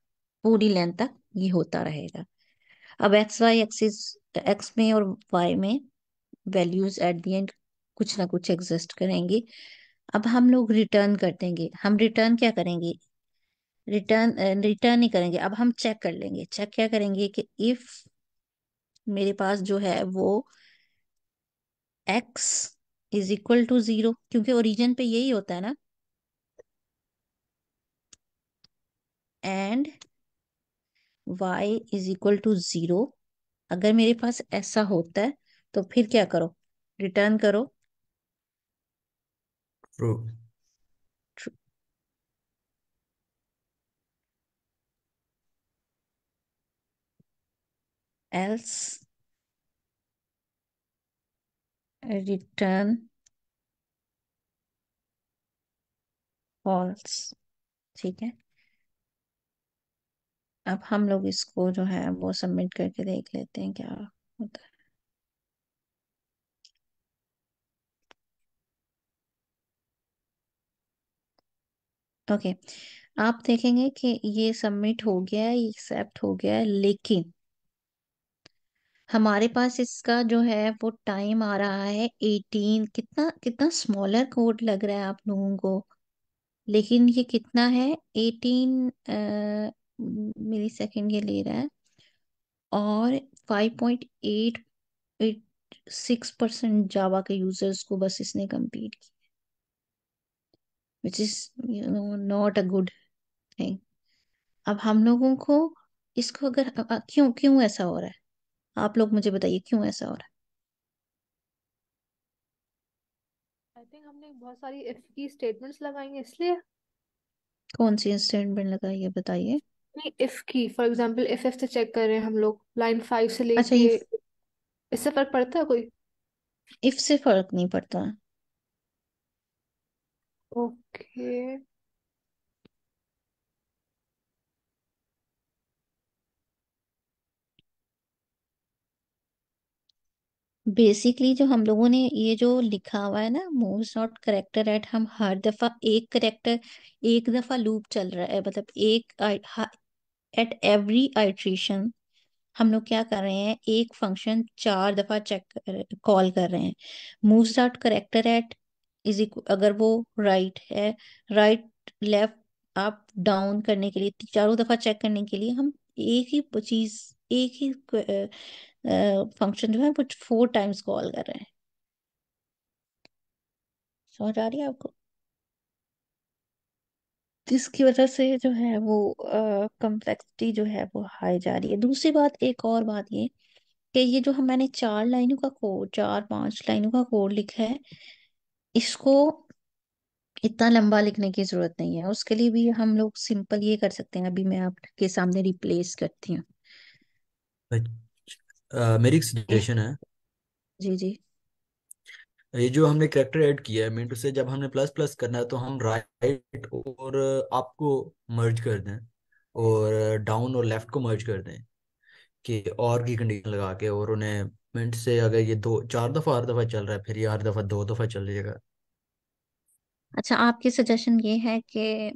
पूरी लेंथ तक ये होता रहेगा अब एक्स वाई एक्सिस एक्स में और वाई में वैल्यूज एट दी एंड कुछ ना कुछ एग्जिस्ट करेंगी अब हम लोग रिटर्न कर देंगे हम रिटर्न क्या करेंगे रिटर्न रिटर्न ही करेंगे अब हम चेक कर लेंगे चेक क्या करेंगे कि इफ मेरे पास जो है वो X is equal to zero क्योंकि ओरिजिन पे यही होता है ना and Y is equal to zero अगर मेरे पास ऐसा होता है तो फिर क्या करो रिटर्न करो True. True. Else, return false ठीक है अब हम लोग इसको जो है वो सबमिट करके देख लेते हैं क्या होता है ओके आप देखेंगे कि ये सबमिट हो गया है ये एक्सेप्ट हो गया है लेकिन हमारे पास इसका जो है वो टाइम आ रहा है एटीन कितना कितना स्मॉलर कोड लग रहा है आप लोगों को लेकिन ये कितना है एटीन मिली सेकेंड ये ले रहा है और five point eight eight six percent Java के यूजर्स को बस इसने कंप्लीट किया which is you know not a good thing अब हम लोगों को इसको अगर क्यों क्यों ऐसा हो रहा है आप लोग मुझे बताइए क्यों ऐसा हो रहा है बहुत सारी इफ की स्टेटमेंट्स लगाई हैं इसलिए कौन सी स्टेटमेंट लगाई है बताइए नहीं इफ की फॉर एग्जांपल इफ एफ से चेक कर रहे हैं हम लोग लाइन फाइव से अच्छा, लेके अच्छा इससे फर्क पड़ता है कोई इफ से फर्क नहीं पड़ता ओके बेसिकली जो हम लोगों ने ये जो लिखा हुआ है ना मूव्स नॉट करेक्टर एट हम हर दफा एक करेक्टर एक दफा लूप चल रहा है मतलब एक एट एवरी आइट्रेशन हम लोग क्या कर रहे हैं एक फंक्शन चार दफा चेक कॉल कर रहे हैं moves dot character at is अगर वो राइट है राइट लेफ्ट आप डाउन करने के लिए चारों दफा चेक करने के लिए हम एक ही चीज एक ही फंक्शन जो है वो फोर टाइम्स कॉल कर रहे हैं समझ आ रही है आपको जिसकी वजह से जो है वो कम्प्लेक्सिटी जो है वो हाई जा रही है दूसरी बात एक और बात ये कि ये जो हम मैंने चार लाइनों का कोड चार पांच लाइनों का कोड लिखा है इसको इतना लंबा लिखने की जरूरत नहीं है उसके लिए भी हम लोग सिंपल ये कर सकते हैं अभी मैं आपके सामने रिप्लेस करती हूँ अच्छा, मेरी एक सजेशन है जी जी ये जो हमने कैरेक्टर ऐड किया है मीन टू से जब हमने प्लस प्लस करना है तो हम राइट और अप को मर्ज कर दें और डाउन और लेफ्ट को मर्ज कर दें कि और की कंडीशन लगा के और उन्हें मिनट से अगर ये दो चार दफा हर दफा चल रहा है फिर ये हर दफा दो दफा चल जाएगा अच्छा आपकी सजेशन ये है कि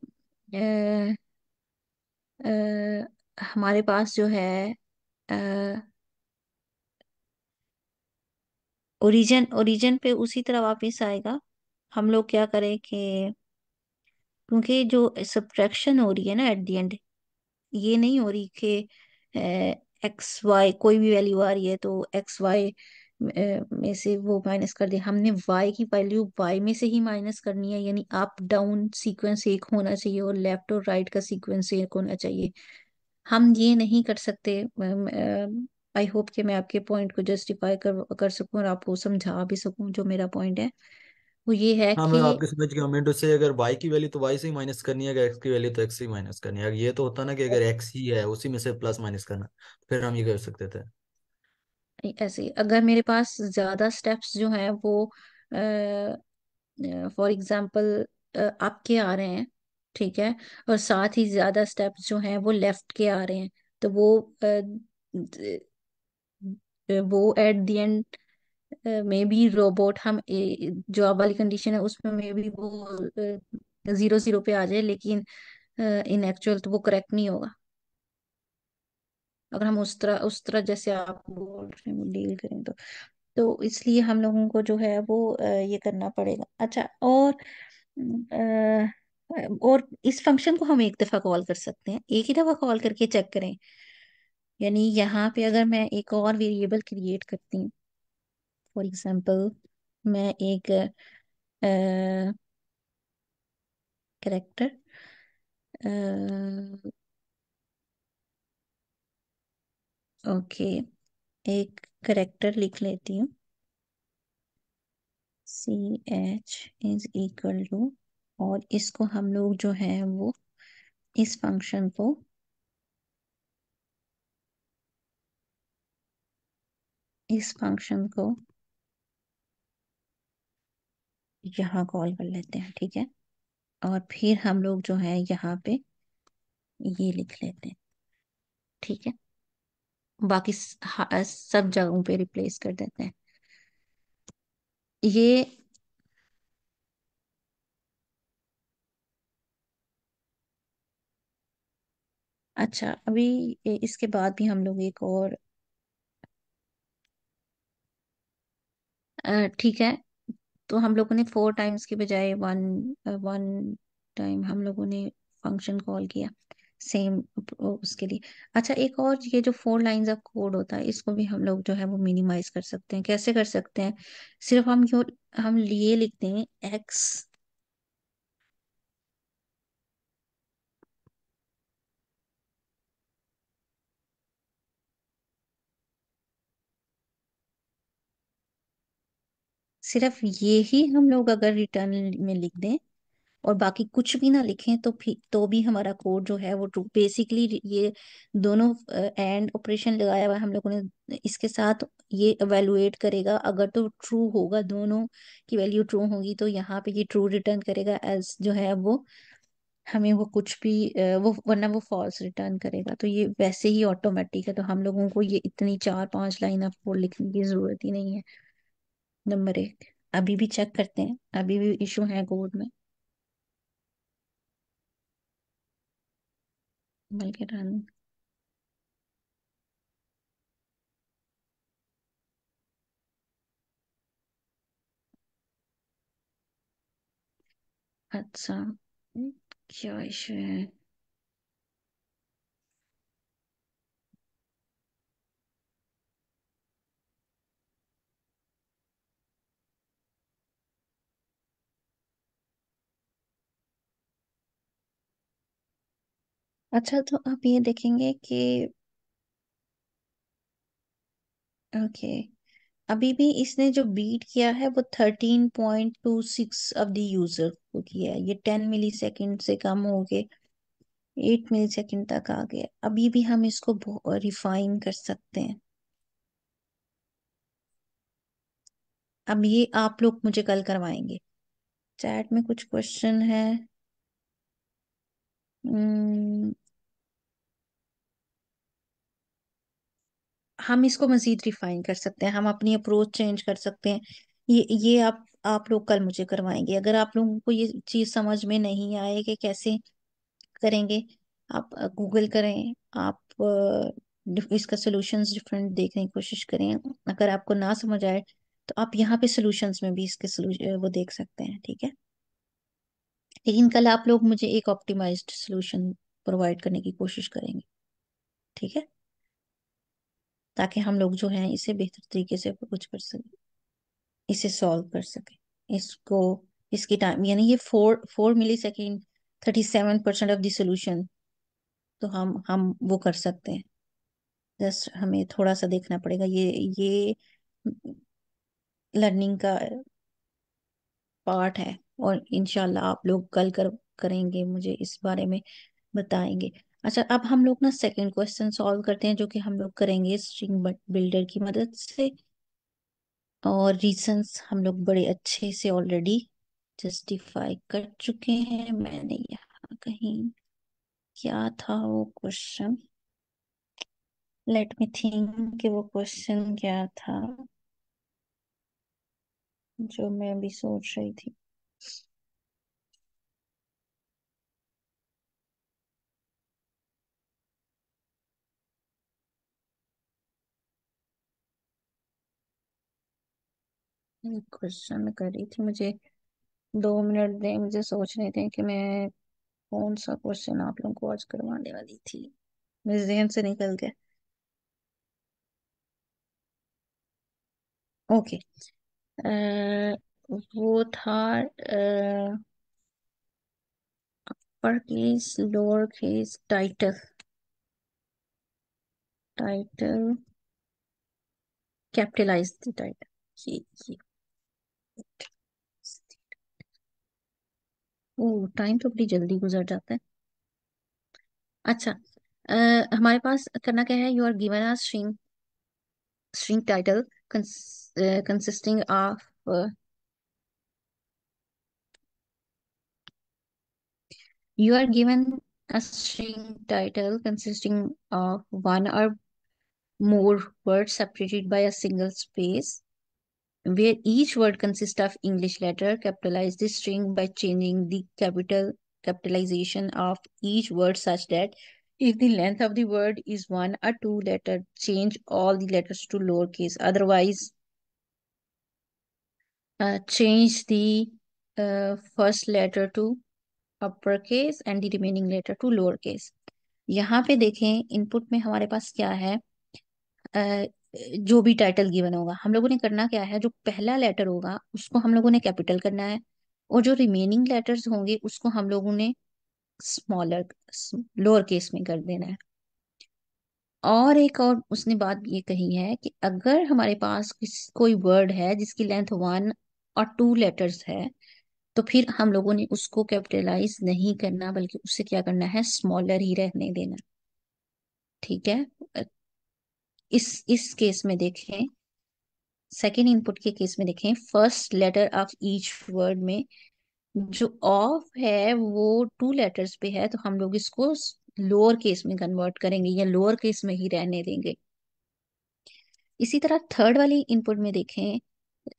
हमारे पास जो है ओरिजिन ओरिजिन पे उसी तरह वापस आएगा हम लोग क्या करें कि क्योंकि जो सब्ट्रैक्शन हो रही है ना एट द एंड ये नहीं हो रही कि एक्स वाई कोई भी वैल्यू आ रही है तो एक्स वाई में से वो माइनस कर दिया हमने वाई की वैल्यू वाई में से ही माइनस करनी है यानी अप डाउन सीक्वेंस एक होना चाहिए और लेफ्ट और राइट का सीक्वेंस एक होना चाहिए हम ये नहीं कर सकते आई होप कि मैं आपके पॉइंट को जस्टिफाई कर कर सकूं और आपको समझा भी सकूं जो मेरा पॉइंट है वो ये है हाँ कि मैं आपके समझ गया मिनट से अगर y की वैल्यू तो y से ही माइनस करनी है अगर x की वैल्यू तो x से ही माइनस करनी है अगर ये तो होता ना कि अगर x ही है उसी में से प्लस माइनस करना फिर हम ये कर सकते थे ऐसे अगर मेरे पास ज्यादा स्टेप्स जो हैं वो फॉर एग्जांपल आपके आ रहे हैं ठीक है और साथ ही ज्यादा स्टेप्स जो हैं वो लेफ्ट के आ रहे हैं तो वो आ, वो at the end may be robot हम जॉब वाली कंडीशन है उसमें मे बी वो जीरो जीरो पे आ जाए लेकिन इन एक्चुअल तो वो करेक्ट नहीं होगा अगर हम उस तरह उस तरह जैसे आप बोल रहे हैं डील करें तो तो इसलिए हम लोगों को जो है वो ये करना पड़ेगा अच्छा और और इस फंक्शन को हम एक दफा कॉल कर सकते हैं एक ही दफा कॉल करके चेक करें यानी यहाँ पे अगर मैं एक और वेरिएबल क्रिएट करती हूँ फॉर एग्जाम्पल मैं एक करेक्टर ओके एक करेक्टर लिख लेती हूँ C H is equal to और इसको हम लोग जो है वो इस फंक्शन को इस फंक्शन को यहाँ कॉल कर लेते हैं ठीक है और फिर हम लोग जो है यहाँ पे ये लिख लेते हैं ठीक है बाकी सब जगहों पे रिप्लेस कर देते हैं ये अच्छा अभी इसके बाद भी हम लोग एक और ठीक है तो हम लोगों ने फोर टाइम्स के बजाय वन वन टाइम हम लोगों ने फंक्शन कॉल किया सेम उसके लिए अच्छा एक और ये जो फोर लाइंस ऑफ कोड होता है इसको भी हम लोग जो है वो मिनिमाइज कर सकते हैं कैसे कर सकते हैं सिर्फ हम जो हम लिए लिखते हैं एक्स सिर्फ ये ही हम लोग अगर रिटर्न में लिख दें और बाकी कुछ भी ना लिखें तो फिर तो भी हमारा कोड जो है वो ट्रू बेसिकली ये दोनों एंड ऑपरेशन लगाया हुआ है हम लोगों ने इसके साथ ये एवेलुएट करेगा अगर तो ट्रू होगा दोनों की वैल्यू ट्रू होगी तो यहाँ पे ये ट्रू रिटर्न करेगा एज जो है वो हमें वो कुछ भी वो वरना वो फॉल्स रिटर्न करेगा तो ये वैसे ही ऑटोमेटिक है तो हम लोगों को ये इतनी चार पांच लाइन ऑफ कोड लिखने की जरूरत ही नहीं है नंबर एक अभी भी चेक करते हैं अभी भी इशू है गोल्ड में बल्कि रन अच्छा क्या इशू है अच्छा तो आप ये देखेंगे कि ओके अभी भी इसने जो बीट किया है वो thirteen point two six of the user को किया है ये टेन मिली सेकेंड से कम हो गए एट मिली सेकेंड तक आ गया अभी भी हम इसको रिफाइन कर सकते हैं अब ये आप लोग मुझे कल करवाएंगे चैट में कुछ क्वेश्चन है hmm, हम इसको मजीद रिफाइन कर सकते हैं हम अपनी अप्रोच चेंज कर सकते हैं ये ये आप आप लोग कल मुझे करवाएंगे अगर आप लोगों को ये चीज़ समझ में नहीं आए कि कैसे करेंगे आप गूगल करें आप इसका सोल्यूशन डिफरेंट देखने की कोशिश करें अगर आपको ना समझ आए तो आप यहाँ पे सोल्यूशन में भी इसके वो देख सकते हैं ठीक है लेकिन कल आप लोग मुझे एक ऑप्टिमाइज्ड सॉल्यूशन प्रोवाइड करने की कोशिश करेंगे ठीक है ताकि हम लोग जो हैं इसे बेहतर तरीके से अप्रोच कर सकें इसे सॉल्व कर सकें इसको इसकी टाइम यानी ये four four millisecond thirty seven percent of solution तो हम हम वो कर सकते हैं जस्ट हमें थोड़ा सा देखना पड़ेगा ये ये लर्निंग का पार्ट है और इनशाला आप लोग कल कर करेंगे मुझे इस बारे में बताएंगे अच्छा अब हम लोग ना सेकंड क्वेश्चन सॉल्व करते हैं जो कि हम लोग करेंगे स्ट्रिंग बिल्डर की मदद से और रीजंस हम लोग बड़े अच्छे से ऑलरेडी जस्टिफाई कर चुके हैं मैंने यहाँ कहीं क्या था वो क्वेश्चन लेट मी थिंक कि वो क्वेश्चन क्या था जो मैं अभी सोच रही थी क्वेश्चन करी थी मुझे दो मिनट दे मुझे सोचने थे कि मैं कौन सा क्वेश्चन आप लोगों को आज करवाने वाली थी मेरे जहन से निकल गया ओके आ, वो था upper case lower case title title capitalize title ये ये ओ टाइम तो बड़ी जल्दी गुजर जाता है अच्छा आ, हमारे पास करना क्या है you are given a string string title consisting of you are given a string title consisting of one or more word separated by a single space where each word consists of English letter, capitalize this string by changing the capital capitalization of each word such that if the length of the word is one or two letter, change all the letters to lowercase. Otherwise, uh, change the uh, first letter to uppercase and the remaining letter to lowercase. यहाँ पे देखें input में हमारे पास क्या है uh, जो भी title given होगा हम लोगों ने करना क्या है जो पहला लेटर होगा उसको हम लोगों ने कैपिटल करना है और जो रिमेनिंग लेटर्स होंगे उसको हम लोगों ने स्मॉलर लोअर केस में कर देना है और एक और उसने बात ये कही है कि अगर हमारे पास कोई वर्ड है जिसकी लेंथ वन और टू लेटर्स है तो फिर हम लोगों ने उसको कैपिटलाइज नहीं करना बल्कि उससे क्या करना है स्मॉलर ही रहने देना ठीक है इस इस केस में देखें सेकेंड इनपुट के केस में देखें first letter of each word में जो ऑफ है वो टू लेटर्स पे है तो हम लोग इसको लोअर केस में कन्वर्ट करेंगे या लोअर केस में ही रहने देंगे इसी तरह थर्ड वाली इनपुट में देखें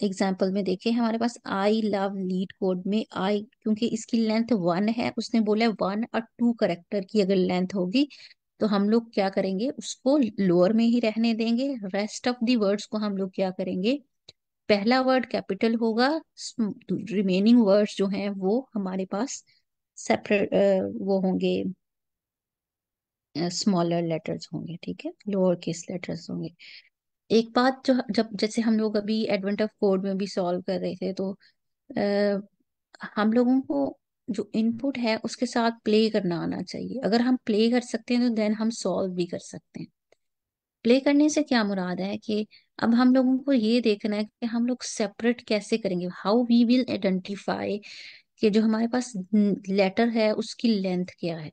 एग्जाम्पल में देखें हमारे पास आई लव लीड कोड में आई क्योंकि इसकी लेंथ वन है उसने बोला है वन और टू करेक्टर की अगर लेंथ होगी तो हम लोग क्या करेंगे उसको लोअर में ही रहने देंगे रेस्ट ऑफ दी वर्ड्स को हम लोग क्या करेंगे पहला वर्ड कैपिटल होगा रिमेनिंग वर्ड्स जो हैं वो हमारे पास सेपरेट वो होंगे स्मॉलर लेटर्स होंगे ठीक है लोअर केस लेटर्स होंगे एक बात जो जब जैसे हम लोग अभी एडवेंट ऑफ कोड में भी सॉल्व कर रहे थे तो आ, हम लोगों को जो इनपुट हम्म। है उसके साथ प्ले करना आना चाहिए अगर हम प्ले कर सकते हैं तो देन हम सॉल्व भी कर सकते हैं प्ले करने से क्या मुराद है कि अब हम लोगों को ये देखना है कि हम लोग सेपरेट कैसे करेंगे हाउ वी विल आइडेंटिफाई कि जो हमारे पास लेटर है उसकी लेंथ क्या है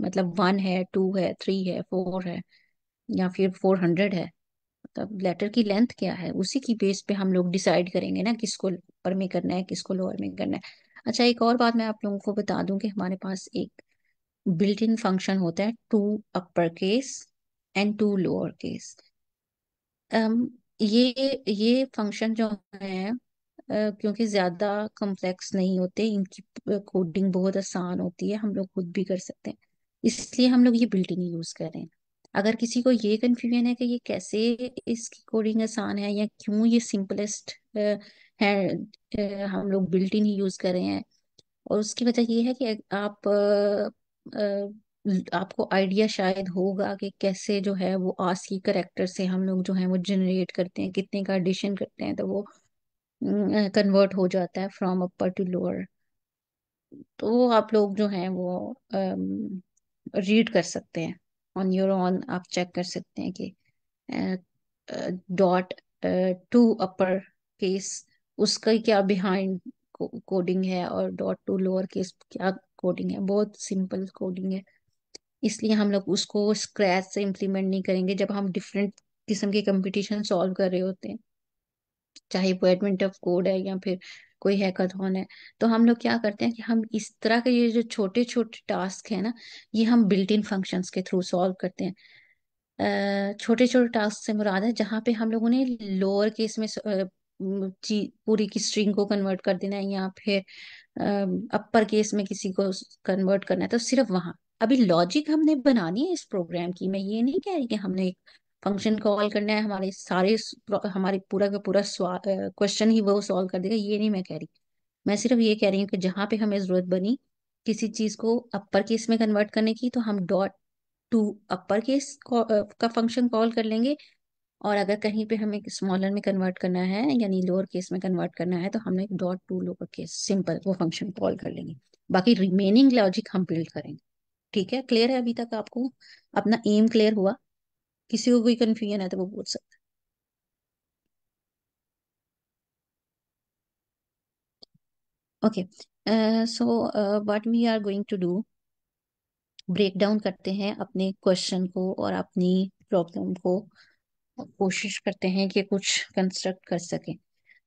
मतलब वन है टू है थ्री है फोर है या फिर फोर हंड्रेड है मतलब लेटर की लेंथ क्या है उसी की बेस पे हम लोग डिसाइड करेंगे ना किसको ऊपर में करना है किसको लोअर में करना है अच्छा एक और बात मैं आप लोगों को बता दूं कि हमारे पास एक बिल्ट इन फंक्शन होता है to upper case and to lower case ये ये फंक्शन जो है क्योंकि ज़्यादा कॉम्प्लेक्स नहीं होते इनकी कोडिंग बहुत आसान होती है हम लोग खुद भी कर सकते हैं इसलिए हम लोग ये बिल्ट इन यूज़ करें अगर किसी को ये कन्फ्यूजन है कि ये कैसे इसकी कोडिंग आसान है या क्यों ये सिंपलेस्ट है हम लोग बिल्ट इन ही यूज कर रहे हैं और उसकी वजह ये है कि आप आपको आइडिया शायद होगा कि कैसे जो है वो आस्की करेक्टर से हम लोग जो है वो जनरेट करते हैं कितने का एडिशन करते हैं तो वो कन्वर्ट हो जाता है फ्रॉम अपर टू लोअर तो आप लोग जो है वो रीड कर सकते हैं ऑन योर ऑन आप चेक कर सकते हैं कि डॉट टू अपर केस उसका क्या बिहाइंड कोडिंग है और डॉट टू लोअर केस क्या कोडिंग है बहुत सिंपल कोडिंग है इसलिए हम लोग उसको स्क्रैच से इम्प्लीमेंट नहीं करेंगे जब हम डिफरेंट किस्म के कंपटीशन सॉल्व कर रहे होते हैं चाहे वो एडमिट ऑफ कोड है या फिर कोई हैकाथॉन है तो हम लोग क्या करते हैं कि हम इस तरह के ये जो छोटे छोटे टास्क है ना ये हम बिल्ट इन फंक्शन के थ्रू सॉल्व करते हैं छोटे छोटे टास्क से मुराद है जहाँ पे हम लोगों ने लोअर केस में पूरी की स्ट्रिंग को कन्वर्ट कर देना है या फिर अपर केस में किसी को कन्वर्ट करना है तो सिर्फ वहां अभी लॉजिक हमने बनानी है इस प्रोग्राम की मैं ये नहीं कह रही कि हमने एक फंक्शन कॉल करना है हमारे सारे हमारे पूरा का पूरा क्वेश्चन ही वो सॉल्व कर देगा ये नहीं मैं कह रही मैं सिर्फ ये कह रही हूँ कि जहाँ पे हमें जरूरत बनी किसी चीज को अपर केस में कन्वर्ट करने की तो हम डॉट टू अपर केस का फंक्शन कॉल कर लेंगे और अगर कहीं पे हमें स्मॉलर में कन्वर्ट करना है यानी लोअर केस में कन्वर्ट करना है तो हमने dot to lower case simple वो फंक्शन कॉल कर लेंगे बाकी रिमेनिंग लॉजिक हम बिल्ड करेंगे ठीक है क्लियर है अभी तक आपको अपना एम क्लियर हुआ किसी को कोई कंफ्यूजन है तो वो बोल सकते okay so what we are going to do break down करते हैं अपने क्वेश्चन को और अपनी प्रॉब्लम को कोशिश करते हैं कि कुछ कंस्ट्रक्ट कर सकें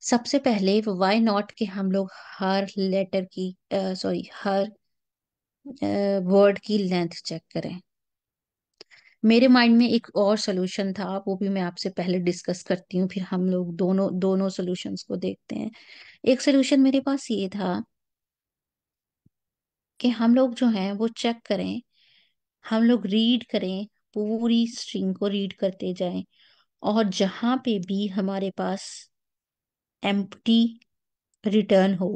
सबसे पहले वाई नॉट के हम लोग हर लेटर की सॉरी हर वर्ड की लेंथ चेक करें मेरे माइंड में एक और सोल्यूशन था वो भी मैं आपसे पहले डिस्कस करती हूँ फिर हम लोग दोनों दोनों सोल्यूशन को देखते हैं एक सोल्यूशन मेरे पास ये था कि हम लोग जो हैं वो चेक करें हम लोग रीड करें पूरी स्ट्रिंग को रीड करते जाएं और जहां पे भी हमारे पास एम्प्टी रिटर्न हो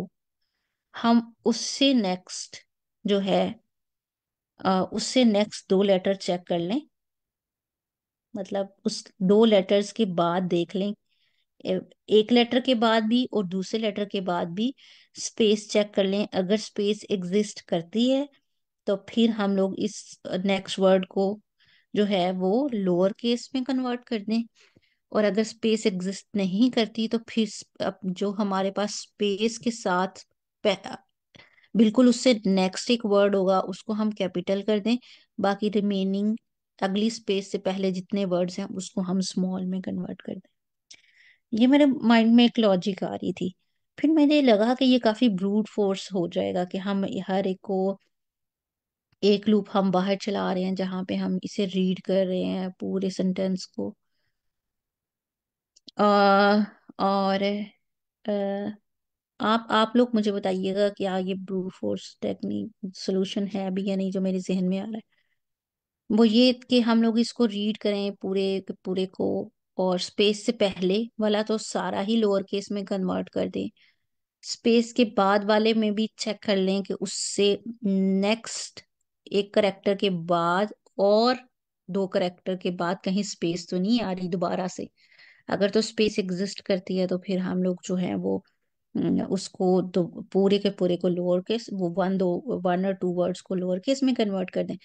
हम उससे नेक्स्ट जो है उससे नेक्स्ट दो लेटर चेक कर लें मतलब उस दो लेटर्स के बाद देख लें एक लेटर के बाद भी और दूसरे लेटर के बाद भी स्पेस चेक कर लें अगर स्पेस एग्जिस्ट करती है तो फिर हम लोग इस नेक्स्ट वर्ड को जो है वो लोअर केस में कन्वर्ट कर दें और अगर स्पेस एग्जिस्ट नहीं करती तो फिर जो हमारे पास स्पेस के साथ बिल्कुल उससे नेक्स्ट एक वर्ड होगा उसको हम कैपिटल कर दें बाकी रिमेनिंग अगली स्पेस से पहले जितने वर्ड्स हैं उसको हम स्मॉल में कन्वर्ट कर दें ये मेरे माइंड में एक लॉजिक आ रही थी फिर मैंने लगा कि ये काफ़ी ब्रूड फोर्स हो जाएगा कि हम हर एक को एक लूप हम बाहर चला रहे हैं जहां पे हम इसे रीड कर रहे हैं पूरे सेंटेंस को आ, और आ, आप आप लोग मुझे बताइएगा क्या ये ब्रू फोर्स टेक्निक सोल्यूशन है अभी या नहीं जो मेरे जहन में आ रहा है वो ये कि हम लोग इसको रीड करें पूरे पूरे को और स्पेस से पहले वाला तो सारा ही लोअर केस में कन्वर्ट कर दें स्पेस के बाद वाले में भी चेक कर लें कि उससे नेक्स्ट एक करेक्टर के बाद और दो करेक्टर के बाद कहीं स्पेस तो नहीं आ रही दोबारा से अगर तो स्पेस एग्जिस्ट करती है तो फिर हम लोग जो है वो हम्म, उसको तो पूरे के पूरे को लोअर केस वो वन दो वन और टू वर्ड्स को लोअर केस में कन्वर्ट कर दें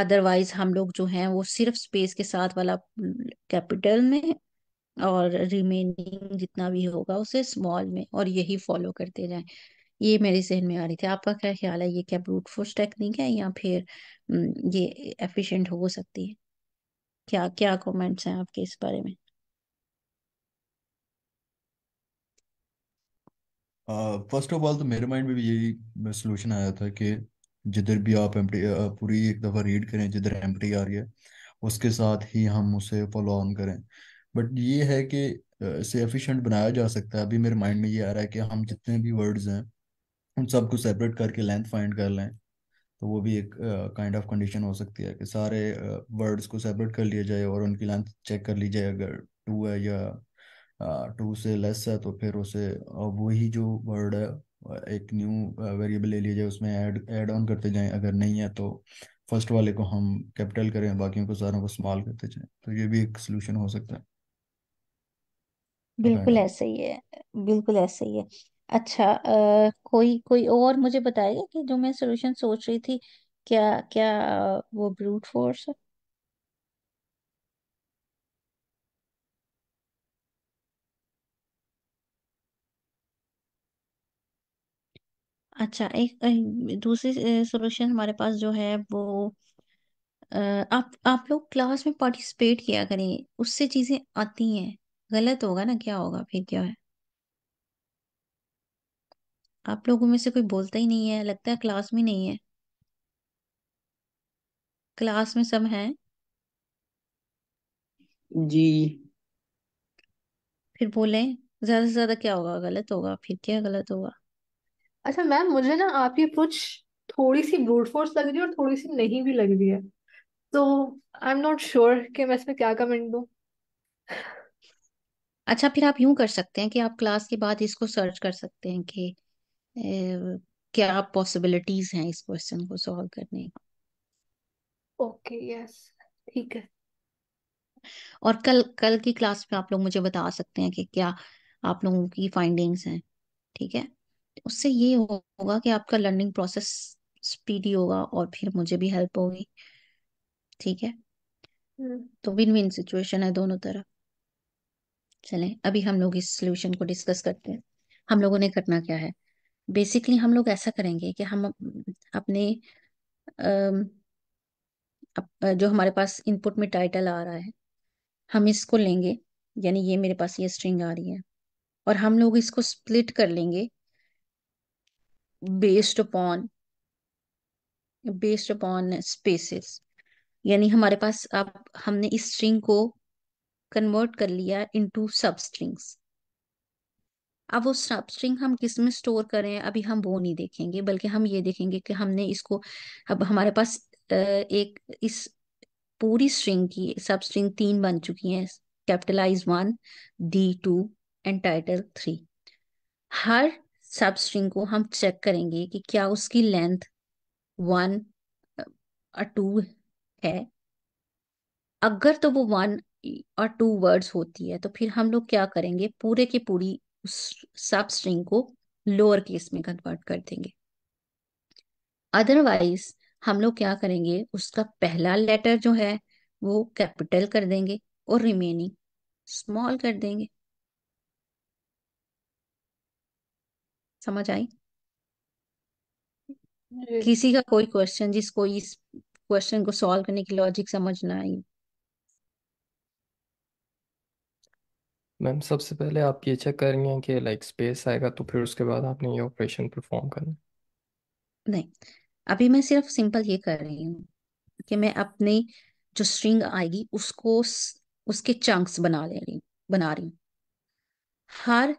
अदरवाइज हम लोग जो हैं वो सिर्फ स्पेस के साथ वाला कैपिटल में और रिमेनिंग जितना भी होगा उसे स्मॉल में और यही फॉलो करते जाएं ये मेरे जहन में आ रही थी आपका क्या ख्याल है ये क्या ब्रूट फोर्स टेक्निक है या फिर ये एफिशिएंट हो सकती है क्या क्या कमेंट्स हैं आपके इस बारे में फर्स्ट ऑफ ऑल तो मेरे माइंड में भी यही सोल्यूशन आया था कि जिधर भी आप एम पूरी एक दफ़ा रीड करें जिधर एम आ रही है उसके साथ ही हम उसे फॉलो ऑन करें बट ये है कि इसे एफिशिएंट बनाया जा सकता है अभी मेरे माइंड में ये आ रहा है कि हम जितने भी वर्ड्स हैं उन सबको सेपरेट करके लेंथ फाइंड कर लें तो वो भी एक काइंड ऑफ कंडीशन हो सकती है कि सारे वर्ड्स uh, को सेपरेट कर लिया जाए और उनकी लेंथ चेक कर ली जाए अगर टू है या टू से लेस है तो फिर उसे वही जो वर्ड है एक न्यू वेरिएबल ले लिया जाए उसमें ऐड ऐड ऑन करते जाएं अगर नहीं है तो फर्स्ट वाले को हम कैपिटल करें बाकियों को सारों को स्मॉल करते जाएं तो ये भी एक सोल्यूशन हो सकता है बिल्कुल ऐसा ही है बिल्कुल ऐसा ही है अच्छा आ, कोई कोई और मुझे बताएगा कि जो मैं सोल्यूशन सोच रही थी क्या क्या वो ब्रूट फोर्स है अच्छा एक, एक दूसरी सोल्यूशन हमारे पास जो है वो आप आप लोग क्लास में पार्टिसिपेट किया करें उससे चीजें आती हैं गलत होगा ना क्या होगा फिर क्या है आप लोगों में से कोई बोलता ही नहीं है लगता है क्लास में नहीं है क्लास में सब हैं जी फिर बोले ज्यादा से ज्यादा क्या होगा गलत होगा फिर क्या गलत होगा अच्छा मैम मुझे ना आपकी अप्रोच थोड़ी सी ब्रूट फोर्स लग रही है और थोड़ी सी नहीं भी लग रही है तो आई एम नॉट श्योर कि मैं इसमें क्या कमेंट दूं अच्छा फिर आप यूं कर सकते हैं कि आप क्लास के बाद इसको सर्च कर सकते हैं कि क्या पॉसिबिलिटीज हैं इस क्वेश्चन को सॉल्व करने की ओके यस ठीक है और कल कल की क्लास में आप लोग मुझे बता सकते हैं कि क्या आप लोगों की फाइंडिंग्स हैं ठीक है उससे ये होगा कि आपका लर्निंग प्रोसेस स्पीडी होगा और फिर मुझे भी हेल्प होगी ठीक है हम्म। तो विन विन सिचुएशन है दोनों तरफ चलें अभी हम लोग इस सोल्यूशन को डिस्कस करते हैं हम लोगों ने करना क्या है बेसिकली हम लोग ऐसा करेंगे कि हम अपने जो हमारे पास इनपुट में टाइटल आ रहा है हम इसको लेंगे यानी ये मेरे पास ये स्ट्रिंग आ रही है और हम लोग इसको स्प्लिट कर लेंगे based upon based upon spaces यानी हमारे पास आप हमने इस स्ट्रिंग को कन्वर्ट कर लिया इनटू सब स्ट्रिंग्स अब वो स्ट्रिंग हम किस में स्टोर करें अभी हम वो नहीं देखेंगे बल्कि हम ये देखेंगे कि हमने इसको अब हमारे पास एक इस पूरी स्ट्रिंग की सब स्ट्रिंग तीन बन चुकी हैं capitalize one D two and title three हर सब स्ट्रिंग को हम चेक करेंगे कि क्या उसकी लेंथ वन और टू है अगर तो वो वन और टू वर्ड्स होती है तो फिर हम लोग क्या करेंगे पूरे की पूरी उस सब स्ट्रिंग को लोअर केस में कन्वर्ट कर देंगे अदरवाइज हम लोग क्या करेंगे उसका पहला लेटर जो है वो कैपिटल कर देंगे और रिमेनिंग स्मॉल कर देंगे समझ आई हम्म। किसी का कोई क्वेश्चन जिसको इस क्वेश्चन को सॉल्व करने की लॉजिक समझ ना आई मैम सबसे पहले आप ये चेक करेंगे कि लाइक स्पेस आएगा तो फिर उसके बाद आपने ये ऑपरेशन परफॉर्म करना नहीं अभी मैं सिर्फ सिंपल ये कर रही हूँ कि मैं अपने जो स्ट्रिंग आएगी उसको उसके चंक्स बना ले रही बना रही हूँ हर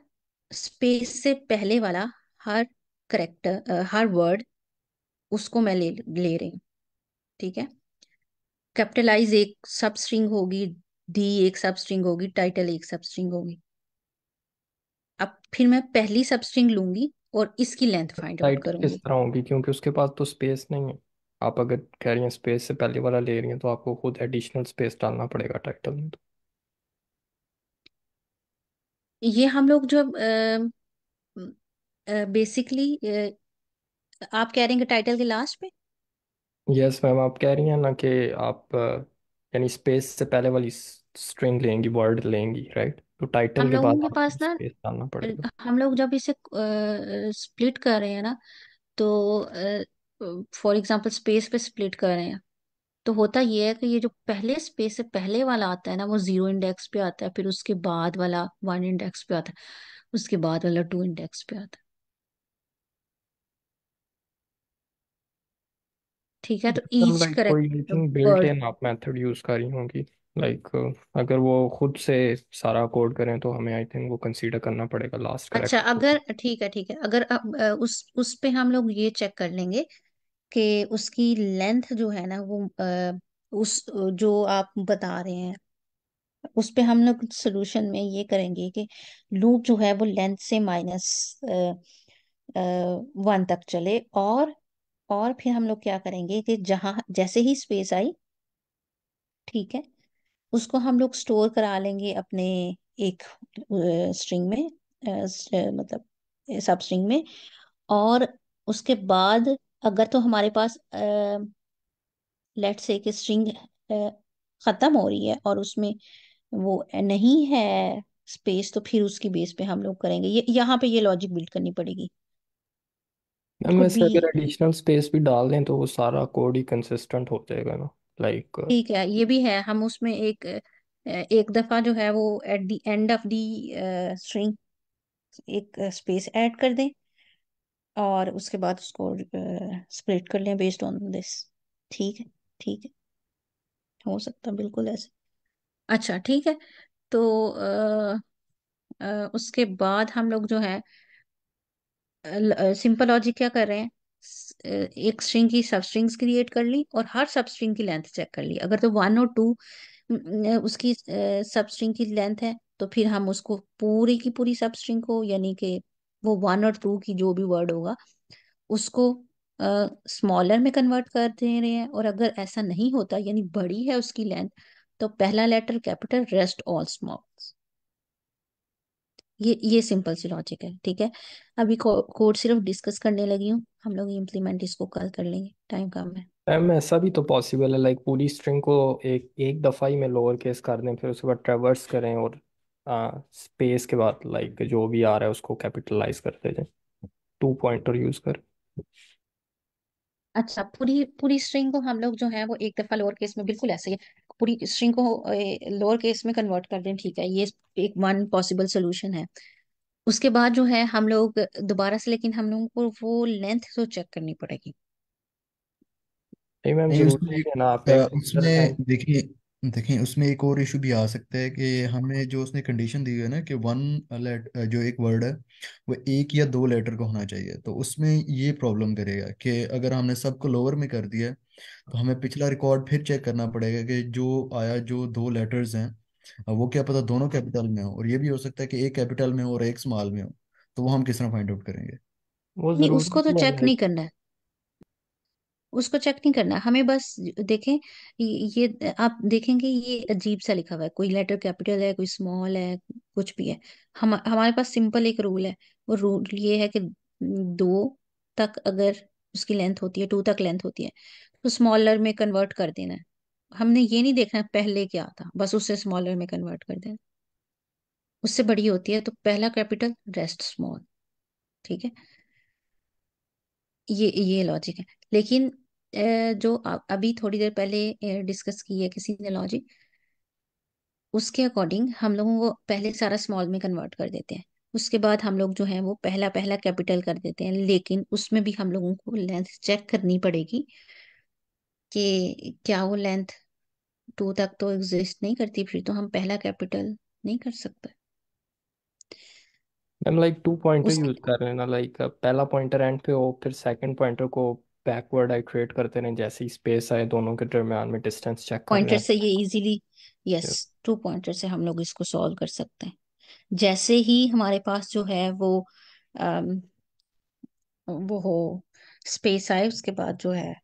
स्पेस से पहले वाला हर करेक्टर हर वर्ड उसको मैं ले ले रही हूँ ठीक है कैपिटलाइज एक सब स्ट्रिंग होगी डी एक सब स्ट्रिंग होगी टाइटल एक सब स्ट्रिंग होगी अब फिर मैं पहली सब स्ट्रिंग लूंगी और इसकी लेंथ फाइंड आउट टाइटल किस तरह होगी क्योंकि उसके पास तो स्पेस नहीं है आप अगर कह रही हैं स्पेस से पहले वाला ले रही हैं तो आपको खुद एडिशनल स्पेस डालना पड़ेगा टाइटल में तो ये हम लोग जो बेसिकली आप कह रहे हैं कि टाइटल के लास्ट पे यस yes, मैम आप कह रही हैं ना कि आप यानी स्पेस से पहले वाली स्ट्रिंग लेंगी वर्ड लेंगी राइट तो टाइटल हम के बाद के आपको पास ना स्पेस डालना पड़ेगा हम लोग जब इसे स्प्लिट कर रहे हैं ना तो फॉर एग्जांपल स्पेस पे स्प्लिट कर रहे हैं तो होता ये है कि ये जो पहले स्पेस से पहले वाला आता है ना वो जीरो इंडेक्स पे आता है फिर उसके बाद वाला वन इंडेक्स पे आता है उसके बाद वाला टू इंडेक्स पे आता है ठीक है तो ईच तो लाइक कोई I correct think built word in आप मेथड यूज कर रही होंगी लाइक अगर वो खुद से सारा कोड करें तो हमें आई थिंक वो कंसीडर करना पड़ेगा लास्ट अच्छा करेक्ट को अगर ठीक है ठीक है अगर अब, अ, उस उस पे हम लोग ये चेक कर लेंगे कि उसकी लेंथ जो है ना वो अ, उस जो आप बता रहे हैं उस पे हम लोग सोल्यूशन में ये करेंगे कि लूप जो है वो लेंथ से माइनस वन तक चले और और फिर हम लोग क्या करेंगे कि जहां जैसे ही स्पेस आई ठीक है उसको हम लोग स्टोर करा लेंगे अपने एक स्ट्रिंग में मतलब सब स्ट्रिंग में और उसके बाद अगर तो हमारे पास लेट से कि स्ट्रिंग ख़त्म हो रही है और उसमें वो नहीं है स्पेस तो फिर उसकी बेस पे हम लोग करेंगे ये यहाँ पे ये लॉजिक बिल्ड करनी पड़ेगी मैम कुड वैसे बी अगर एडिशनल स्पेस भी डाल दें तो वो सारा कोड ही कंसिस्टेंट हो जाएगा ना लाइक uh, ठीक है ये भी है हम उसमें एक एक दफा जो है वो at the end of the string एक स्पेस ऐड कर दें और उसके बाद उसको स्प्लिट कर लें बेस्ड ऑन दिस ठीक है ठीक है हो सकता है बिल्कुल ऐसे अच्छा ठीक है तो अ, अ, उसके बाद हम लोग जो है सिंपल लॉजिक क्या कर रहे हैं एक स्ट्रिंग की सब स्ट्रिंग्स क्रिएट कर ली और हर सब स्ट्रिंग की लेंथ चेक कर ली अगर तो वन और टू उसकी सब स्ट्रिंग की लेंथ है तो फिर हम उसको पूरी की पूरी सब स्ट्रिंग को यानी कि वो वन और टू की जो भी वर्ड होगा उसको स्मॉलर में कन्वर्ट कर दे रहे हैं और अगर ऐसा नहीं होता यानी बड़ी है उसकी लेंथ तो पहला letter capital rest all small ये ये सिंपल सी लॉजिक है ठीक है अभी कोड सिर्फ डिस्कस करने लगी हूँ हम लोग इम्प्लीमेंट इसको कल कर लेंगे टाइम कम है मैम ऐसा भी तो पॉसिबल है लाइक पूरी स्ट्रिंग को एक एक दफ़ा ही में लोअर केस कर दें फिर उसके बाद ट्रेवर्स करें और आ, स्पेस के बाद लाइक जो भी आ रहा है उसको कैपिटलाइज कर दे जाए टू पॉइंटर यूज कर अच्छा पूरी पूरी स्ट्रिंग को हम लोग जो है वो एक दफा लोअर केस में बिल्कुल ऐसे ही पूरी स्ट्रिंग को लोअर केस में कन्वर्ट कर दें ठीक है ये एक वन पॉसिबल सोल्यूशन है उसके बाद जो है हम लोग दोबारा से लेकिन हम लोगों को वो लेंथ तो चेक करनी पड़ेगी नहीं मैम जरूरी है उसमें देखिए देखें उसमें एक और इशू भी आ सकता है कि हमें जो उसने कंडीशन दी है ना कि वन लेट जो एक वर्ड है वो एक या दो लेटर का होना चाहिए तो उसमें ये प्रॉब्लम करेगा कि अगर हमने सबको लोअर में कर दिया तो हमें पिछला रिकॉर्ड फिर चेक करना पड़ेगा कि जो आया जो दो लेटर्स हैं वो क्या पता दोनों कैपिटल में हो और ये भी हो सकता है कि एक कैपिटल में हो और एक स्मॉल में हो तो वो हम किस तरह फाइंड आउट करेंगे वो नहीं, उसको तो चेक नहीं करना है उसको चेक नहीं करना हमें बस देखें ये आप देखेंगे ये अजीब सा लिखा हुआ है कोई लेटर कैपिटल है कोई स्मॉल है कुछ भी है हम हमारे पास सिंपल एक रूल है वो रूल ये है कि दो तक अगर उसकी लेंथ होती है टू तक लेंथ होती है तो स्मॉलर में कन्वर्ट कर देना है हमने ये नहीं देखना पहले क्या था बस उससे स्मॉलर में कन्वर्ट कर देना उससे बड़ी होती है तो पहला कैपिटल रेस्ट स्मॉल ठीक है ये ये लॉजिक है लेकिन जो अभी थोड़ी देर पहले डिस्कस की है किसी ने लॉजिक उसके अकॉर्डिंग हम लोगों को पहले सारा स्मॉल में कन्वर्ट कर देते हैं उसके बाद हम लोग जो है वो पहला पहला कैपिटल कर देते हैं लेकिन उसमें भी हम लोगों को लेंथ चेक करनी पड़ेगी कि क्या वो लेंथ टू तक तो एग्जिस्ट नहीं करती फिर तो हम पहला कैपिटल नहीं कर सकते ma'am like two pointer use कर रहे हैं ना लाइक पहला पॉइंटर एंड पे हो फिर सेकंड पॉइंटर को बैकवर्ड आई क्रिएट करते रहे जैसे ही स्पेस आए दोनों के दरमियान में डिस्टेंस चेक पॉइंटर से ये इजीली यस टू पॉइंटर से हम लोग इसको सॉल्व कर सकते हैं जैसे ही हमारे पास जो है वो आ, um, वो हो स्पेस आए उसके बाद जो है